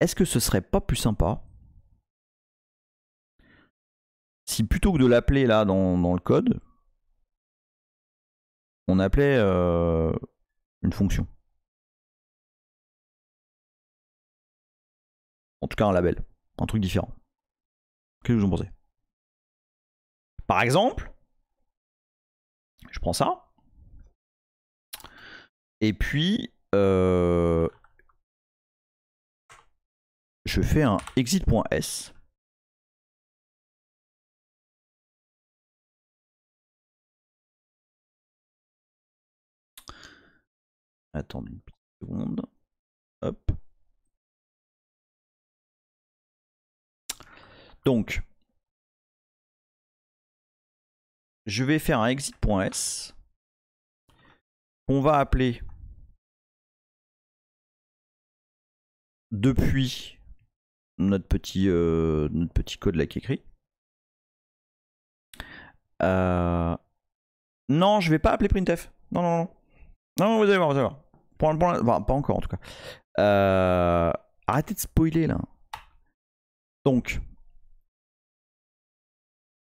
Est-ce que ce serait pas plus sympa si plutôt que de l'appeler là dans, le code, on appelait euh, une fonction. En tout cas un label, un truc différent. Qu'est-ce que vous en pensez Par exemple, je prends ça. Et puis, euh, je fais un exit.s Attendre une petite seconde. Hop. Donc, je vais faire un exit.s on va appeler depuis notre petit, euh, notre petit code là qui écrit. Euh, non, je vais pas appeler printf. Non, non, non. Non, vous allez voir, vous allez voir pas encore en tout cas. Euh, arrêtez de spoiler là. Donc,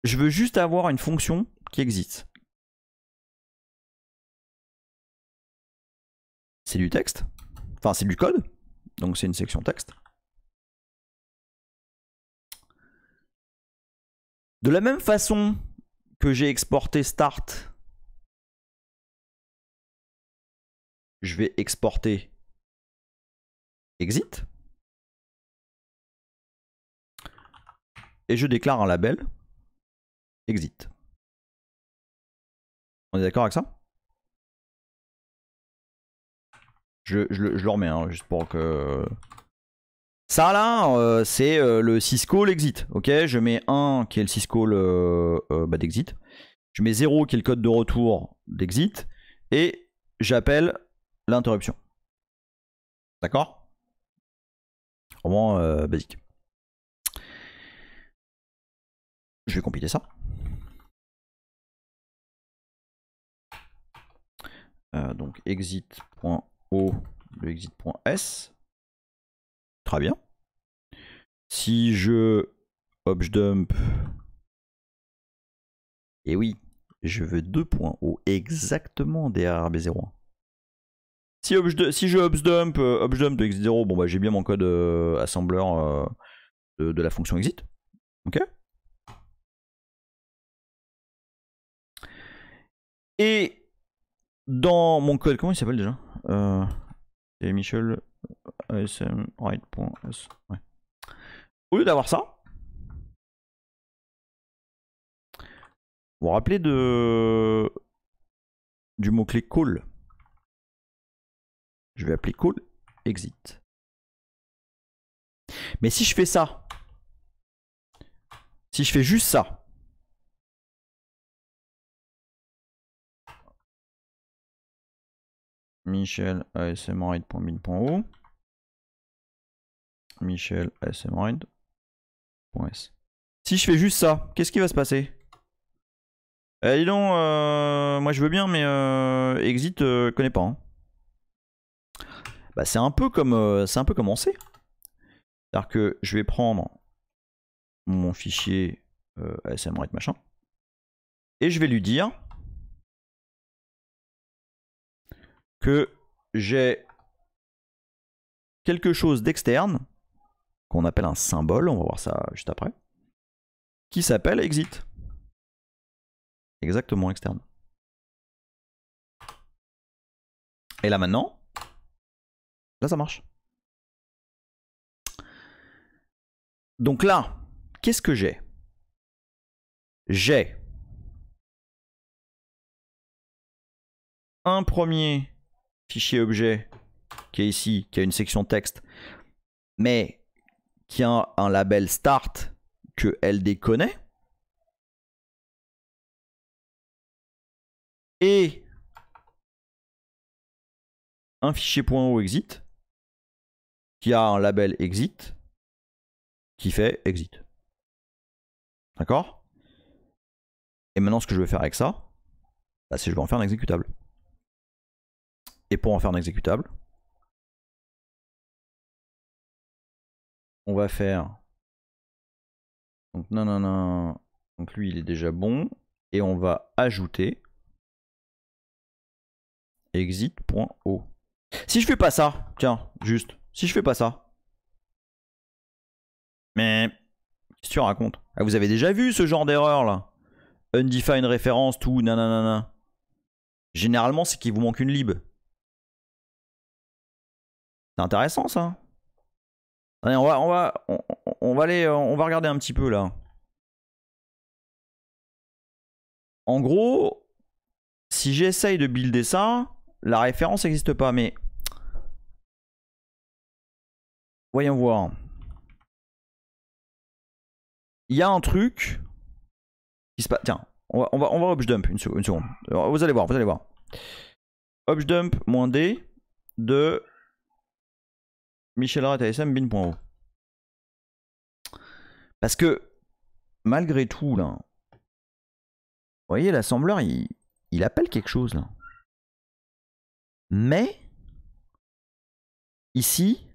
je veux juste avoir une fonction qui existe. C'est du texte, enfin c'est du code, donc c'est une section texte. De la même façon que j'ai exporté start je vais exporter exit. Et je déclare un label exit. On est d'accord avec ça je, le, remets, hein, juste pour que... Ça là, euh, c'est euh, le Cisco exit. Ok, je mets 1 qui est le Cisco euh, bah, d'exit. Je mets 0 qui est le code de retour d'exit. Et j'appelle l'interruption. D'accord Vraiment euh, basique. Je vais compiler ça. Euh, donc exit.o le exit.s. Très bien. Si je objdump, et oui, je veux deux points au exactement derrière b 01 si, je obsdump, euh, de x0, bon bah j'ai bien mon code euh, assembleur euh, de, la fonction exit. Ok Et dans mon code, comment il s'appelle déjà C'est Michel Au lieu d'avoir ça, vous vous rappelez de du mot-clé call je vais appeler cool exit. Mais si je fais ça, si je fais juste ça, Michel asmride.min.o Michel asmride.s Si je fais juste ça, qu'est-ce qui va se passer Eh dis donc, euh, moi je veux bien, mais euh, Exit, ne euh, connais pas. Hein. Bah, c'est un peu comme euh, c'est un peu comme on sait. C'est-à-dire que je vais prendre mon fichier euh, machin et je vais lui dire que j'ai quelque chose d'externe qu'on appelle un symbole, on va voir ça juste après, qui s'appelle exit. Exactement externe. Et là maintenant, Là, ça marche. Donc là, qu'est-ce que j'ai J'ai un premier fichier objet qui est ici, qui a une section texte, mais qui a un label start que LD connaît. Et un fichier .o exit qui a un label exit qui fait exit. D'accord Et maintenant, ce que je vais faire avec ça, bah, c'est que je vais en faire un exécutable. Et pour en faire un exécutable, on va faire. Donc, non, non, non. Donc, lui, il est déjà bon. Et on va ajouter exit.o. Si je fais pas ça, tiens, juste, si je fais pas ça Mais qu'est-ce que tu racontes ah, Vous avez déjà vu ce genre d'erreur là Undefined référence, tout, nanana. Généralement, c'est qu'il vous manque une lib. C'est intéressant ça. on va, on va, on, va aller, on va regarder un petit peu là. En gros, si j'essaye de builder ça, la référence n'existe pas. Mais Voyons voir. Il y a un truc qui se passe. Tiens, on va, on va, dump une, seconde. vous allez voir, vous allez voir. Objdump moins D de Michel bin.o. Parce que malgré tout, là, vous voyez, l'assembleur, il, il appelle quelque chose là. Mais ici,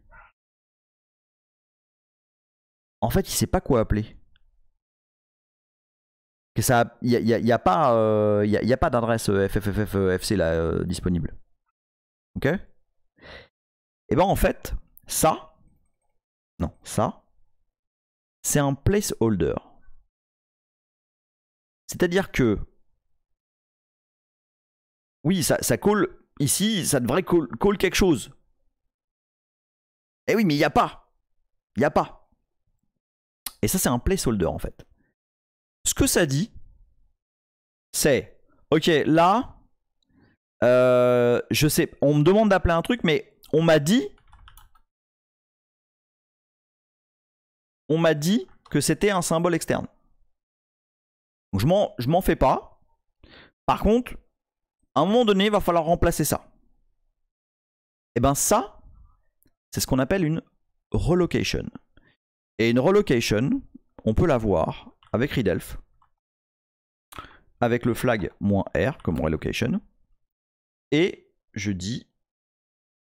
en fait, il sait pas quoi appeler. ça, il n'y a, pas, euh, il y a, pas d'adresse euh, FFFFFC euh, là disponible. Ok Et eh ben en fait, ça, non, ça, c'est un placeholder. C'est-à-dire que, oui, ça, ça colle ici, ça devrait call, quelque chose. Eh oui, mais il n'y a pas. Il n'y a pas. Et ça, c'est un placeholder en fait. Ce que ça dit, c'est ok, là, euh, je sais, on me demande d'appeler un truc, mais on m'a dit, on m'a dit que c'était un symbole externe. je m'en fais pas. Par contre, à un moment donné, il va falloir remplacer ça. Et eh ben ça, c'est ce qu'on appelle une relocation. Et une relocation, on peut la voir avec Ridelf. avec le flag "-r", comme relocation, et je dis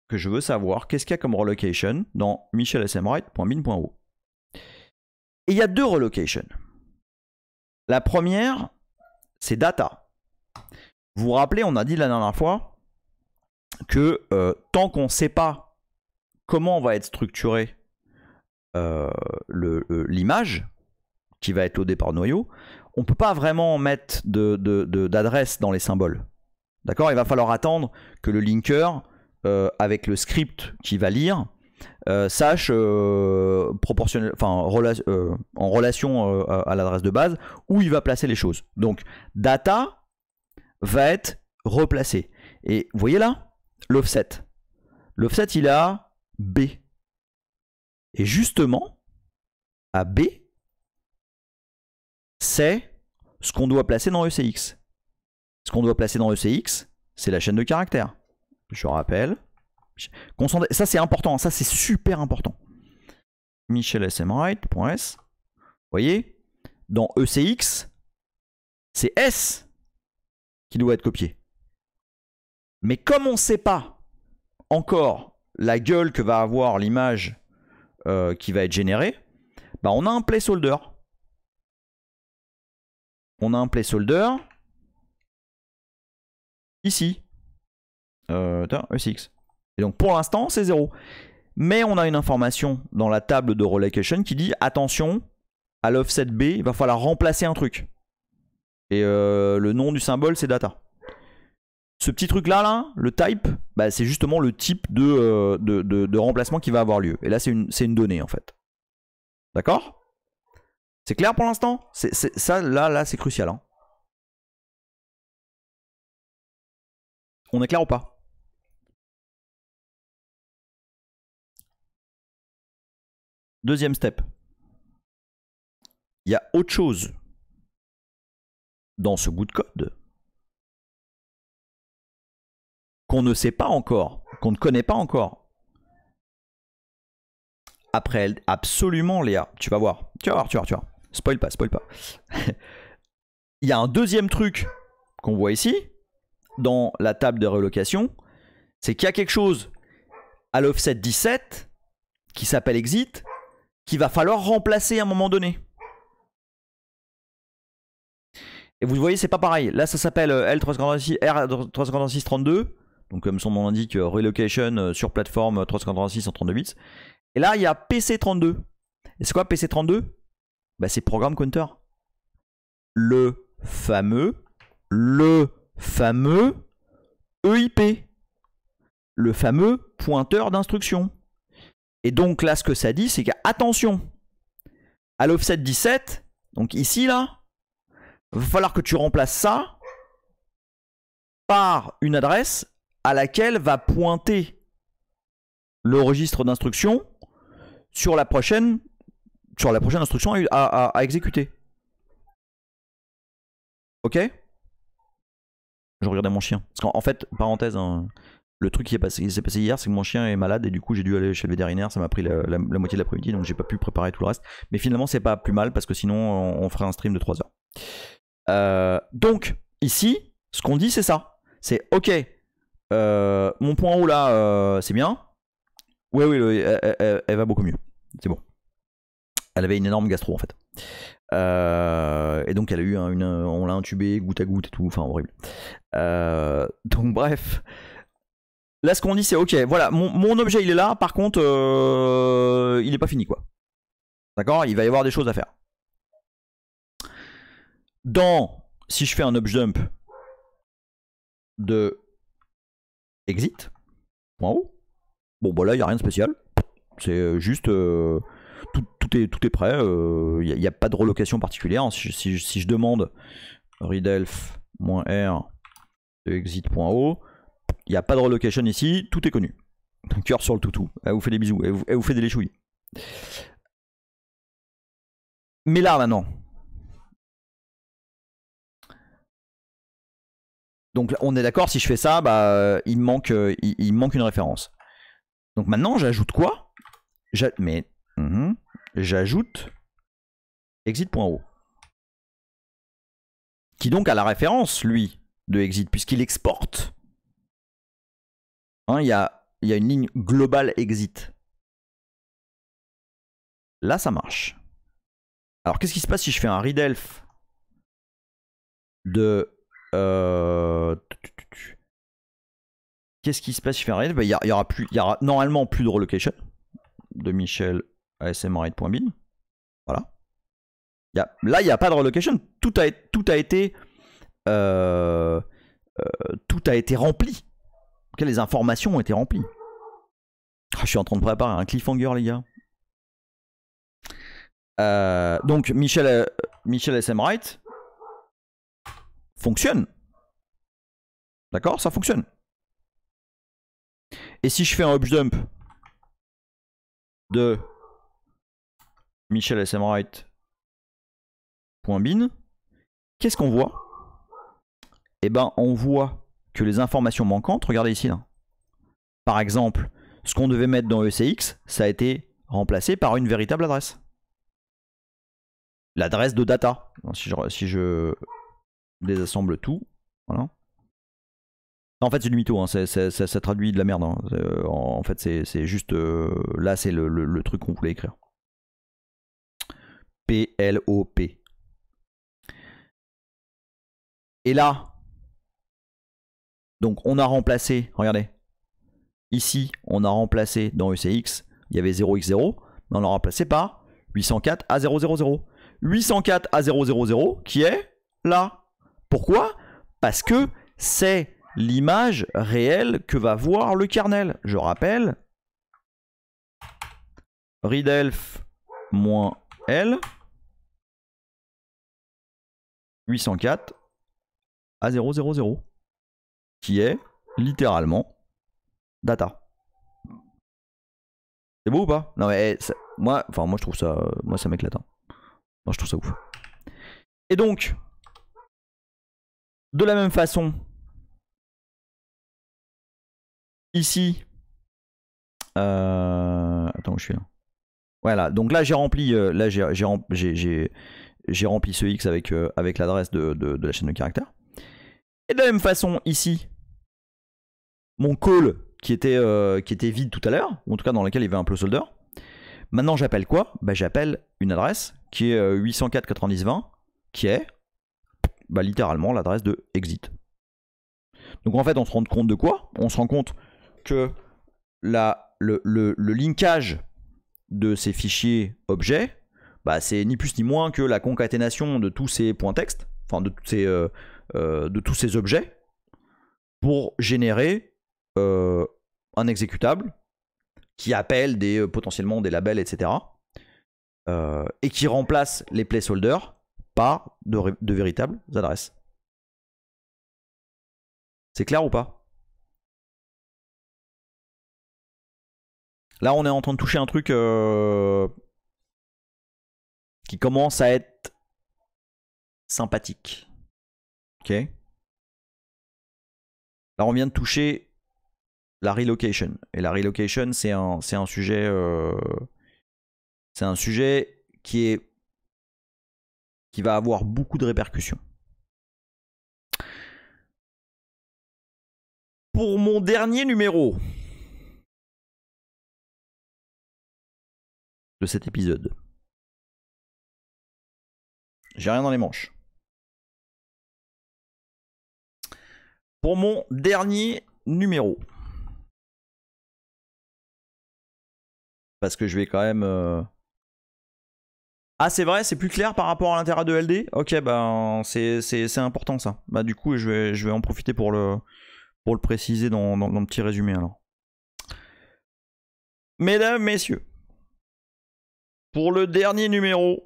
que je veux savoir qu'est-ce qu'il y a comme relocation dans michelsmwright.min.o. Et il y a deux relocations. La première, c'est data. Vous vous rappelez, on a dit la dernière fois que euh, tant qu'on ne sait pas comment on va être structuré euh, l'image, qui va être au départ noyau, on ne peut pas vraiment mettre d'adresse de, dans les symboles. D'accord Il va falloir attendre que le linker, euh, avec le script qui va lire, euh, sache proportionnel, enfin, en relation à l'adresse de base où il va placer les choses. Donc, data va être replacé. Et vous voyez là, l'offset. L'offset, il a B. Et justement, à B, c'est ce qu'on doit placer dans ECX. Ce qu'on doit placer dans ECX, c'est la chaîne de caractères. Je rappelle. Ça, c'est important. Ça, c'est super important. Michel Vous voyez Dans ECX, c'est S qui doit être copié. Mais comme on ne sait pas encore la gueule que va avoir l'image euh, qui va être généré, bah, on a un placeholder. On a un placeholder ici. Euh, e Et donc pour l'instant, c'est 0. Mais on a une information dans la table de relocation qui dit attention à l'offset B, il va falloir remplacer un truc. Et euh, le nom du symbole, c'est data. Ce petit truc là, là le type, bah, c'est justement le type euh, de, remplacement qui va avoir lieu. Et là, c'est une, donnée en fait. D'accord C'est clair pour l'instant Ça, là, là, c'est crucial. Hein. On est clair ou pas Deuxième step. Il y a autre chose dans ce bout de code qu'on ne sait pas encore, qu'on ne connaît pas encore. Après, absolument, Léa, tu vas voir. Tu vas voir, tu vas voir, tu vas voir. Spoil pas, spoil pas. Il y a un deuxième truc qu'on voit ici, dans la table de relocation, c'est qu'il y a quelque chose à l'offset 17 qui s'appelle exit, qu'il va falloir remplacer à un moment donné. Et vous voyez, c'est pas pareil. Là, ça s'appelle euh, L356, donc comme son nom l'indique, euh, Relocation euh, sur plateforme 386 euh, en 32 bits. Et là, il y a PC32. Et c'est quoi PC32 bah, C'est Program Counter. Le fameux, le fameux EIP. Le fameux pointeur d'instruction. Et donc là, ce que ça dit, c'est qu'attention, à l'offset 17, donc ici, là, il va falloir que tu remplaces ça par une adresse à laquelle va pointer le registre d'instruction sur la prochaine, sur la prochaine instruction à, exécuter. Ok Je regardais mon chien. Parce qu'en fait, parenthèse, hein, le truc qui s'est passé, passé, hier, c'est que mon chien est malade et du coup j'ai dû aller chez le vétérinaire. Ça m'a pris la, moitié de l'après-midi, donc j'ai pas pu préparer tout le reste. Mais finalement, c'est pas plus mal parce que sinon on, ferait un stream de 3 heures. Euh, donc ici, ce qu'on dit, c'est ça. C'est ok, euh, mon point haut là, euh, c'est bien. Oui, oui, elle, va beaucoup mieux. C'est bon. Elle avait une énorme gastro en fait. Euh, et donc elle a eu une, on l'a intubé goutte à goutte et tout, enfin horrible. donc bref, là ce qu'on dit c'est ok, voilà, mon, objet il est là, par contre il n'est pas fini quoi. D'accord, il va y avoir des choses à faire. Dans si je fais un up jump de exit, Bon, bah là, il n'y a rien de spécial. C'est euh, juste. Euh, tout, tout, est, tout est prêt. Il euh, n'y a, pas de relocation particulière. Si, je demande readelf-r exit.o, il n'y a pas de relocation ici. Tout est connu. Cœur sur le toutou. Elle vous fait des bisous. Elle vous, fait des léchouilles. Mais là, maintenant, Donc on est d'accord, si je fais ça, bah, euh, il, me manque, euh, il, manque une référence. Donc maintenant, j'ajoute quoi Mais mhm. j'ajoute exit.o. Qui donc a la référence, lui, de exit, puisqu'il exporte. Hein, il y, a, y a une ligne globale exit. Là, ça marche. Alors, qu'est-ce qui se passe si je fais un readelf de euh, Qu'est-ce qui se passe si je bah, Il n'y y, aura plus, il normalement plus de relocation de Michel à voilà Voilà. Y a, là, il n'y a pas de relocation. Tout a, tout a été, euh, euh, tout a été rempli. les informations ont été remplies. Ah, je suis en train de préparer un cliffhanger, les gars. donc Michel, Michel SM fonctionne. D'accord Ça fonctionne. Et si je fais un hop dump de Michel .bin, qu'est-ce qu'on voit Eh ben, on voit que les informations manquantes, regardez ici Par exemple, ce qu'on devait mettre dans ECX, ça a été remplacé par une véritable adresse. L'adresse de data. si je désassemble tout. Voilà. En fait, c'est du mytho, hein, ça, traduit de la merde. Hein. Euh, en fait, c'est juste. Euh, là, c'est le, truc qu'on voulait écrire. P-L-O-P. Et là, donc on a remplacé, regardez, ici, on a remplacé dans ECX, il y avait 0x0, mais on l'a remplacé par 804 a 000. 804 a 000 qui est là. Pourquoi Parce que c'est l'image réelle que va voir le kernel. Je rappelle, readelf L 804 à 000 qui est littéralement data. C'est beau ou pas Non mais eh, moi, enfin moi je trouve ça, moi ça m'éclate. Hein. je trouve ça ouf. Et donc, de la même façon, ici, euh, attends où je suis là. Voilà, donc là j'ai rempli, euh, là j'ai rempli ce x avec, euh, avec l'adresse de, la chaîne de caractères. Et de la même façon ici, mon call qui était, qui était vide tout à l'heure, ou en tout cas dans lequel il y avait un placeholder. Maintenant j'appelle quoi bah, J'appelle une adresse qui est 804 90 qui est bah, littéralement l'adresse de exit. Donc en fait, on se rend compte de quoi On se rend compte que la, le, linkage de ces fichiers objets, bah, c'est ni plus ni moins que la concaténation de tous ces points texte, enfin de, euh, euh, de tous ces objets, pour générer euh, un exécutable qui appelle des, potentiellement des labels, etc. et qui remplace les placeholders pas de, véritables adresses. C'est clair ou pas Là, on est en train de toucher un truc euh, qui commence à être sympathique. Ok Là, on vient de toucher la relocation. Et la relocation, c'est un, un, sujet. Euh, c'est un sujet qui est qui va avoir beaucoup de répercussions. Pour mon dernier numéro de cet épisode, j'ai rien dans les manches. Pour mon dernier numéro, parce que je vais quand même euh, ah, c'est vrai, c'est plus clair par rapport à l'intérêt de LD Ok, ben, c'est important ça. Bah, du coup, je vais, je vais en profiter pour le, pour le préciser dans, dans, le petit résumé alors. Mesdames, messieurs, pour le dernier numéro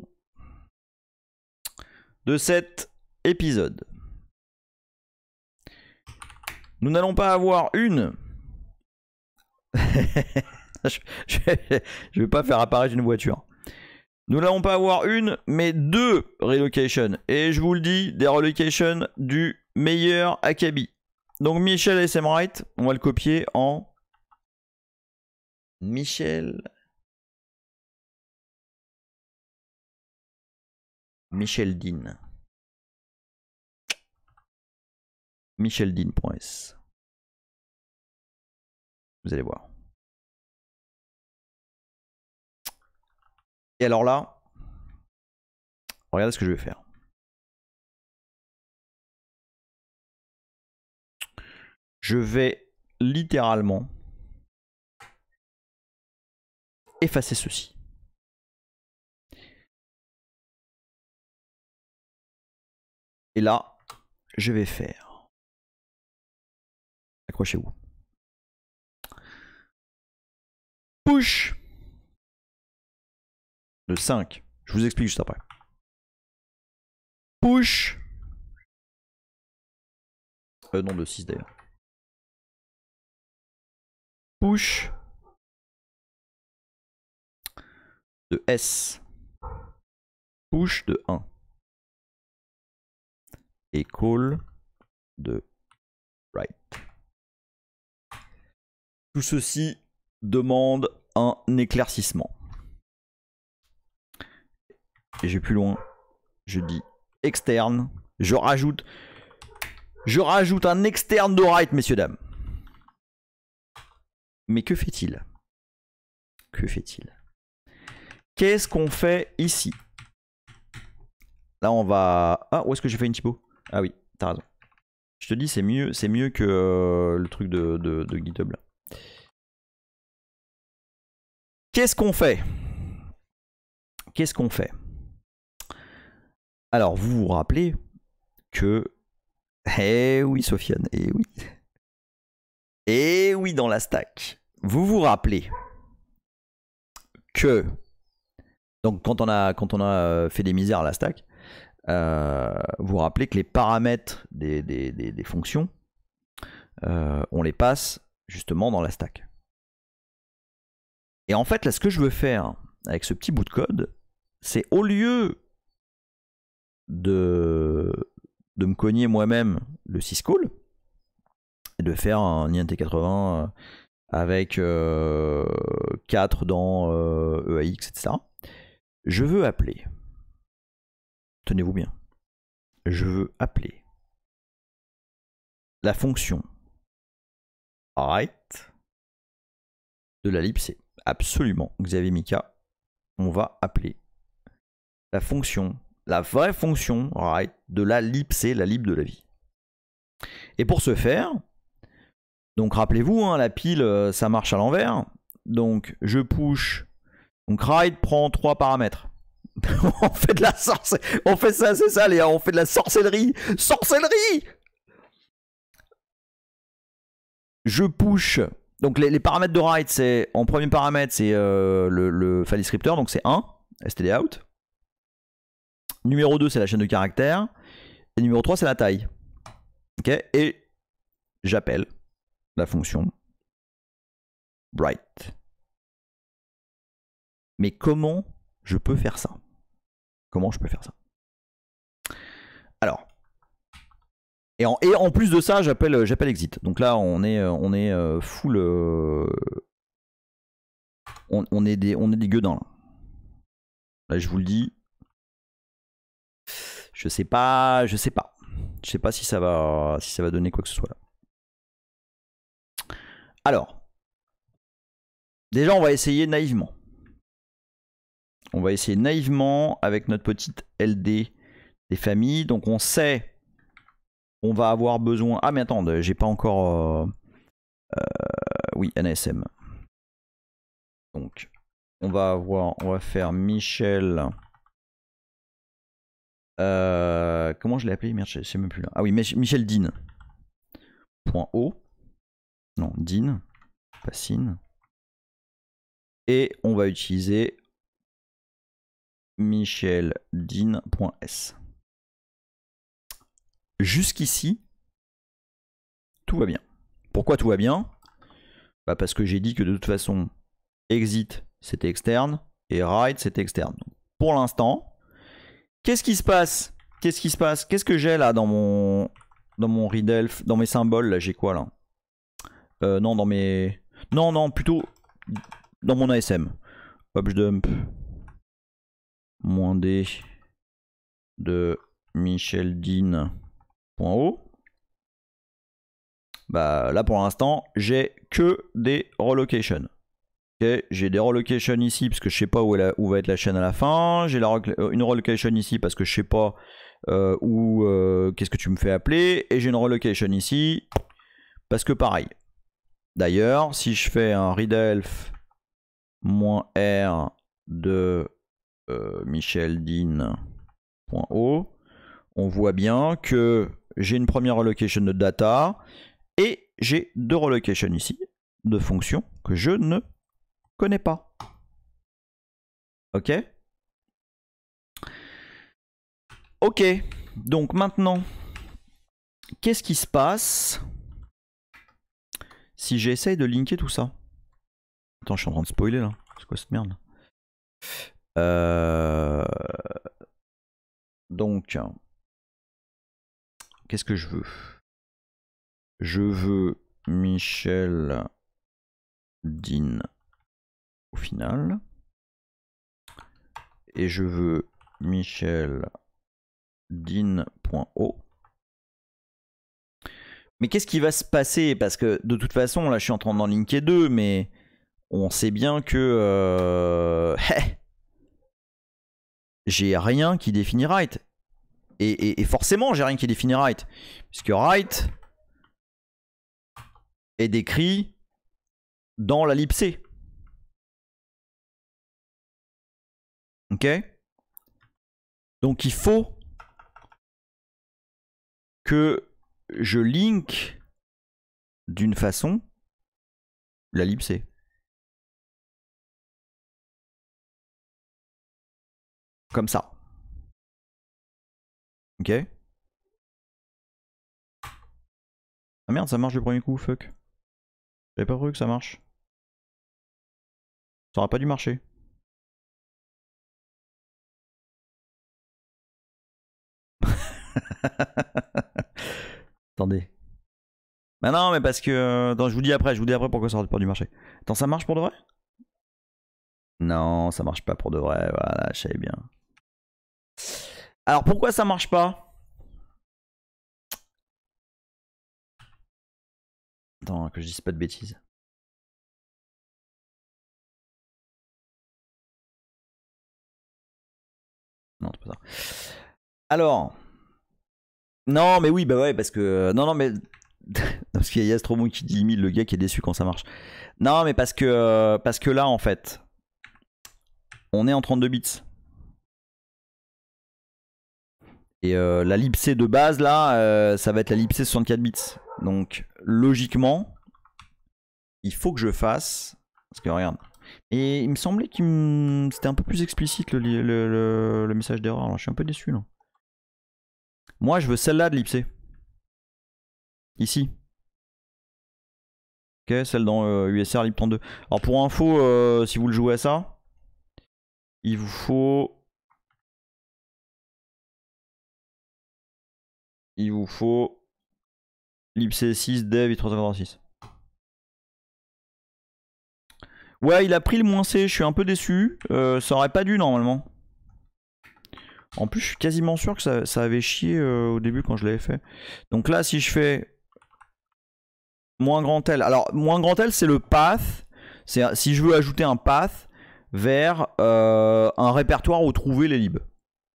de cet épisode, nous n'allons pas avoir une. je, je vais pas faire apparaître une voiture. Nous n'allons pas avoir une, mais deux relocations. Et je vous le dis, des relocations du meilleur Akabi. Donc Michel SM on va le copier en Michel. Michel Dean. Michel Dean. Vous allez voir. alors là, regardez ce que je vais faire. Je vais littéralement effacer ceci. Et là, je vais faire. Accrochez-vous. Push 5. Je vous explique juste après. Push. Euh, non, le 6 d'ailleurs. Push. De S. Push de 1. Et call de right. Tout ceci demande un éclaircissement. Et j'ai plus loin. Je dis externe. Je rajoute. Je rajoute un externe de right, messieurs, dames. Mais que fait-il Que fait-il Qu'est-ce qu'on fait ici Là, on va... Ah, où est-ce que j'ai fait une typo Ah oui, t'as raison. Je te dis, c'est mieux, c'est mieux que euh, le truc de, GitHub, Qu'est-ce qu'on fait Qu'est-ce qu'on fait alors, vous vous rappelez que. Eh oui, Sofiane, eh oui. Eh oui, dans la stack. Vous vous rappelez que. Donc, quand on a, quand on a euh, fait des misères à la stack, euh, vous vous rappelez que les paramètres des, fonctions, euh, on les passe justement dans la stack. Et en fait, là, ce que je veux faire avec ce petit bout de code, c'est au lieu de, de me cogner moi-même le Syscall et de faire un INT80 euh, avec 4 euh, dans euh, EAX, etc. Je veux appeler. Tenez-vous bien. Je veux appeler la fonction write de la lib Absolument, Xavier Mika, on va appeler la fonction la vraie fonction write de la lib, c'est la lib de la vie. Et pour ce faire, donc rappelez-vous, hein, la pile, euh, ça marche à l'envers. Donc je push. Donc write prend trois paramètres. on fait de la sorcellerie. On fait ça, c'est ça, gars, On fait de la sorcellerie. Sorcellerie Je push. Donc les, paramètres de write, c'est en premier paramètre, c'est euh, le, file descriptor, donc c'est 1, std out. Numéro 2, c'est la chaîne de caractères. Et numéro 3, c'est la taille. Ok Et j'appelle la fonction bright. Mais comment je peux faire ça Comment je peux faire ça Alors. Et en, plus de ça, j'appelle j'appelle exit. Donc là, on est, on est euh, full. Euh, on, est des, on est des gueudins Là, je vous le dis, je sais pas, je sais pas. Je sais pas si ça va, si ça va donner quoi que ce soit là. Alors, déjà on va essayer naïvement. On va essayer naïvement avec notre petite LD des familles. Donc on sait, on va avoir besoin. Ah mais attends, j'ai pas encore. Euh, euh, oui, NSM. Donc on va avoir, on va faire Michel. Euh, comment je l'ai appelé Merde, je même plus Ah oui, Michel Dean. Point O. Non, Dean. Passine. Et on va utiliser Michel micheldean.s. Jusqu'ici, tout va bien. Pourquoi tout va bien bah, Parce que j'ai dit que de toute façon, exit c'était externe et ride c'était externe. pour l'instant, Qu'est-ce qui se passe Qu'est-ce qui se passe Qu'est-ce que j'ai là dans mon dans mon Ridelf, dans mes symboles là, j'ai quoi là euh, Non, dans mes non non plutôt dans mon ASM. dump moins D de Michel Dean.o. Bah là pour l'instant j'ai que des relocations. J'ai des relocations ici parce que je sais pas où, où va être la chaîne à la fin. J'ai euh, une relocation ici parce que je sais pas euh, où euh, qu'est-ce que tu me fais appeler. Et j'ai une relocation ici parce que pareil. D'ailleurs, si je fais un readelf -r de euh, micheldin.o, on voit bien que j'ai une première relocation de data et j'ai deux relocations ici de fonctions que je ne connais pas. Ok Ok, donc maintenant, qu'est-ce qui se passe si j'essaye de linker tout ça Attends, je suis en train de spoiler là. C'est quoi cette merde euh, Donc, qu'est-ce que je veux Je veux Michel Dean au final. Et je veux Michel din.o. Mais qu'est-ce qui va se passer Parce que de toute façon, là je suis en train d'en linker deux, mais on sait bien que... Euh, j'ai rien qui définit right. Et, forcément, j'ai rien qui définit right. Puisque right est décrit dans la lipse. Ok Donc il faut que je link d'une façon la lib Comme ça. Ok Ah merde, ça marche du premier coup, fuck. J'avais pas cru que ça marche. Ça aurait pas dû marcher. Attendez. Bah non, mais parce que. Euh, je vous dis après, je vous dis après pourquoi ça sort pas du marché. Attends, ça marche pour de vrai Non, ça marche pas pour de vrai, voilà, je savais bien. Alors pourquoi ça marche pas Attends, que je dise pas de bêtises. Non, c'est pas ça. Alors. Non, mais oui, bah ouais, parce que. Euh, non, non, mais. parce qu'il y a Stromon qui dit 1000, le gars qui est déçu quand ça marche. Non, mais parce que, euh, parce que là, en fait, on est en 32 bits. Et euh, la libc de base, là, ça va être la libc 64 bits. Donc, logiquement, il faut que je fasse. Parce que regarde. Et il me semblait que c'était un peu plus explicite le, le message d'erreur. Je suis un peu déçu là. Moi, je veux celle-là de l'IPC. Ici. Ok, celle dans USR Lipton 32. Alors pour info, euh, si vous le jouez à ça, il vous faut... Il vous faut l'IPC 6 dev i Ouais, il a pris le moins C, je suis un peu déçu. Euh, ça aurait pas dû normalement. En plus, je suis quasiment sûr que ça, avait chié euh, au début quand je l'avais fait. Donc là, si je fais moins grand L. Alors, moins grand L, c'est le path. C'est si je veux ajouter un path vers euh, un répertoire où trouver les libs.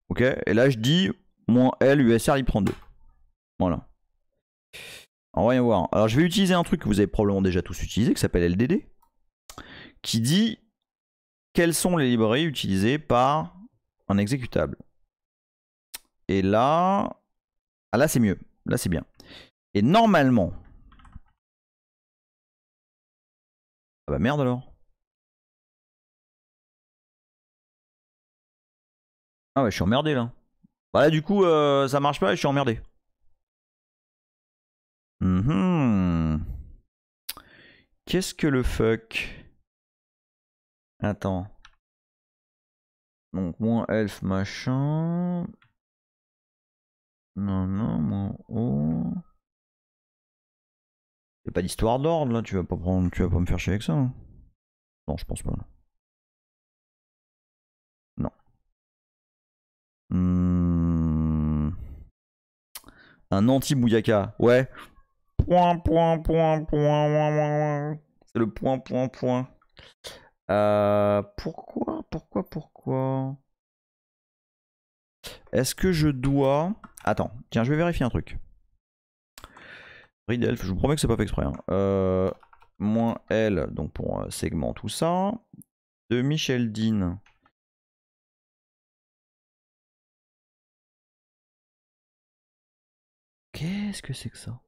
Ok Et là, je dis moins L, USR, il prend 2. Voilà. On va voir. Alors, je vais utiliser un truc que vous avez probablement déjà tous utilisé, qui s'appelle LDD, qui dit quelles sont les librairies utilisées par un exécutable. Et là... Ah là c'est mieux. Là c'est bien. Et normalement... Ah bah merde alors. Ah ouais je suis emmerdé là. Bah là du coup euh, ça marche pas et je suis emmerdé. mhm. Qu'est-ce que le fuck Attends. Donc moins elf machin. Non, non, moi oh pas d'histoire d'ordre là, tu vas pas prendre, tu vas pas me faire chier avec ça. Hein. non, je pense pas. Non. Hmm. Un anti-Bouyaka, ouais. Point, point, point, point, C'est le point, point, point. Euh, pourquoi, pourquoi, pourquoi est-ce que je dois... Attends, tiens, je vais vérifier un truc. Ridelf, je vous promets que c'est pas fait exprès. Hein. Euh, moins L, donc pour un segment tout ça. De Michel Dean. Qu'est-ce que c'est que ça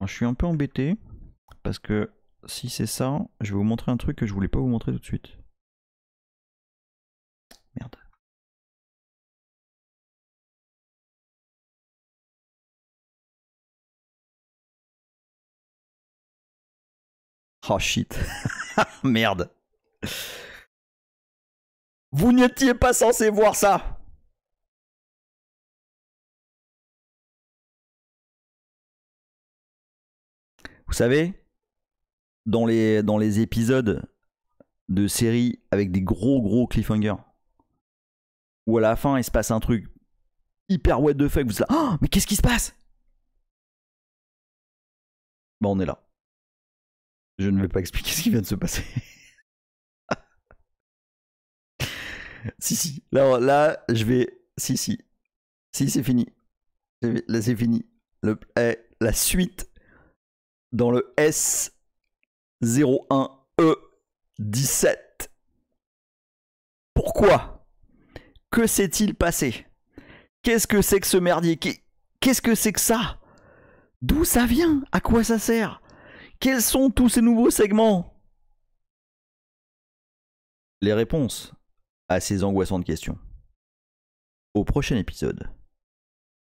ah, Je suis un peu embêté. Parce que si c'est ça, je vais vous montrer un truc que je voulais pas vous montrer tout de suite. Merde. Oh shit. Merde. Vous n'étiez pas censé voir ça. Vous savez, dans les, dans les épisodes de séries avec des gros gros cliffhangers où à la fin il se passe un truc hyper what the fuck, vous êtes là, oh, mais qu'est-ce qui se passe Bah on est là. Je ne vais pas expliquer ce qui vient de se passer. si, si, là, là je vais. Si, si. Si, c'est fini. Là, c'est fini. Le... Eh, la suite dans le S 01E17. Pourquoi Que s'est-il passé Qu'est-ce que c'est que ce merdier Qu'est-ce que c'est que ça D'où ça vient À quoi ça sert Quels sont tous ces nouveaux segments Les réponses à ces angoissantes questions. Au prochain épisode.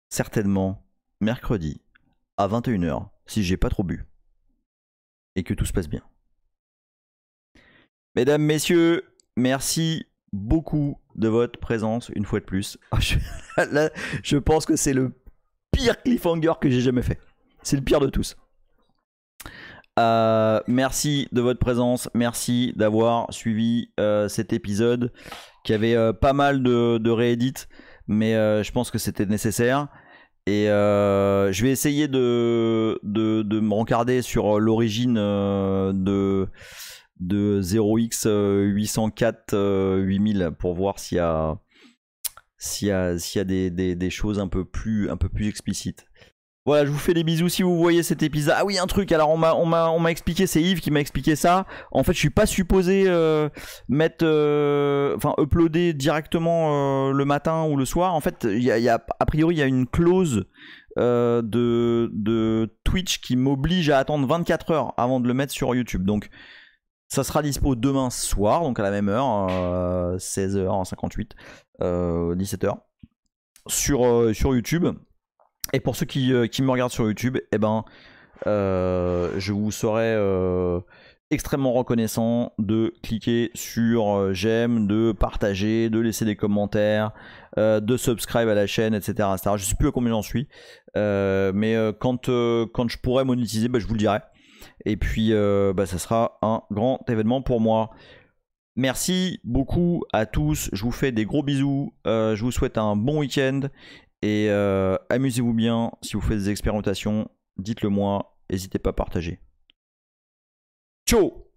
Certainement mercredi à 21h si j'ai pas trop bu que tout se passe bien. Mesdames, messieurs, merci beaucoup de votre présence une fois de plus. Ah, je, pense que c'est le pire cliffhanger que j'ai jamais fait. C'est le pire de tous. Euh, merci de votre présence, merci d'avoir suivi euh, cet épisode qui avait euh, pas mal de, de mais je pense que c'était nécessaire. Et euh, je vais essayer de, me rencarder sur euh, l'origine euh, de, 0x804 8000 pour voir s'il y a, des, choses un peu plus explicites. Voilà, je vous fais des bisous si vous voyez cet épisode. Ah oui, un truc. Alors on m'a on m'a expliqué, c'est Yves qui m'a expliqué ça. En fait, je suis pas supposé euh, mettre euh, enfin uploader directement euh, le matin ou le soir. En fait, il y a, a, priori il y a une clause de Twitch qui m'oblige à attendre 24 heures avant de le mettre sur YouTube. Donc ça sera dispo demain soir, donc à la même heure, 16h58, 17h, sur, sur YouTube. Et pour ceux euh, qui, me regardent sur YouTube, eh ben, euh, je vous serai euh, extrêmement reconnaissant de cliquer sur j'aime, de partager, de laisser des commentaires, de subscribe à la chaîne, etc. Je ne sais plus à combien j'en suis, mais quand, quand je pourrai monétiser, bah, je vous le dirai. Et puis, bah, ça sera un grand événement pour moi. Merci beaucoup à tous. Je vous fais des gros bisous. je vous souhaite un bon week-end. Et euh, amusez-vous bien. Si vous faites des expérimentations, dites-le moi. N'hésitez pas à partager. Ciao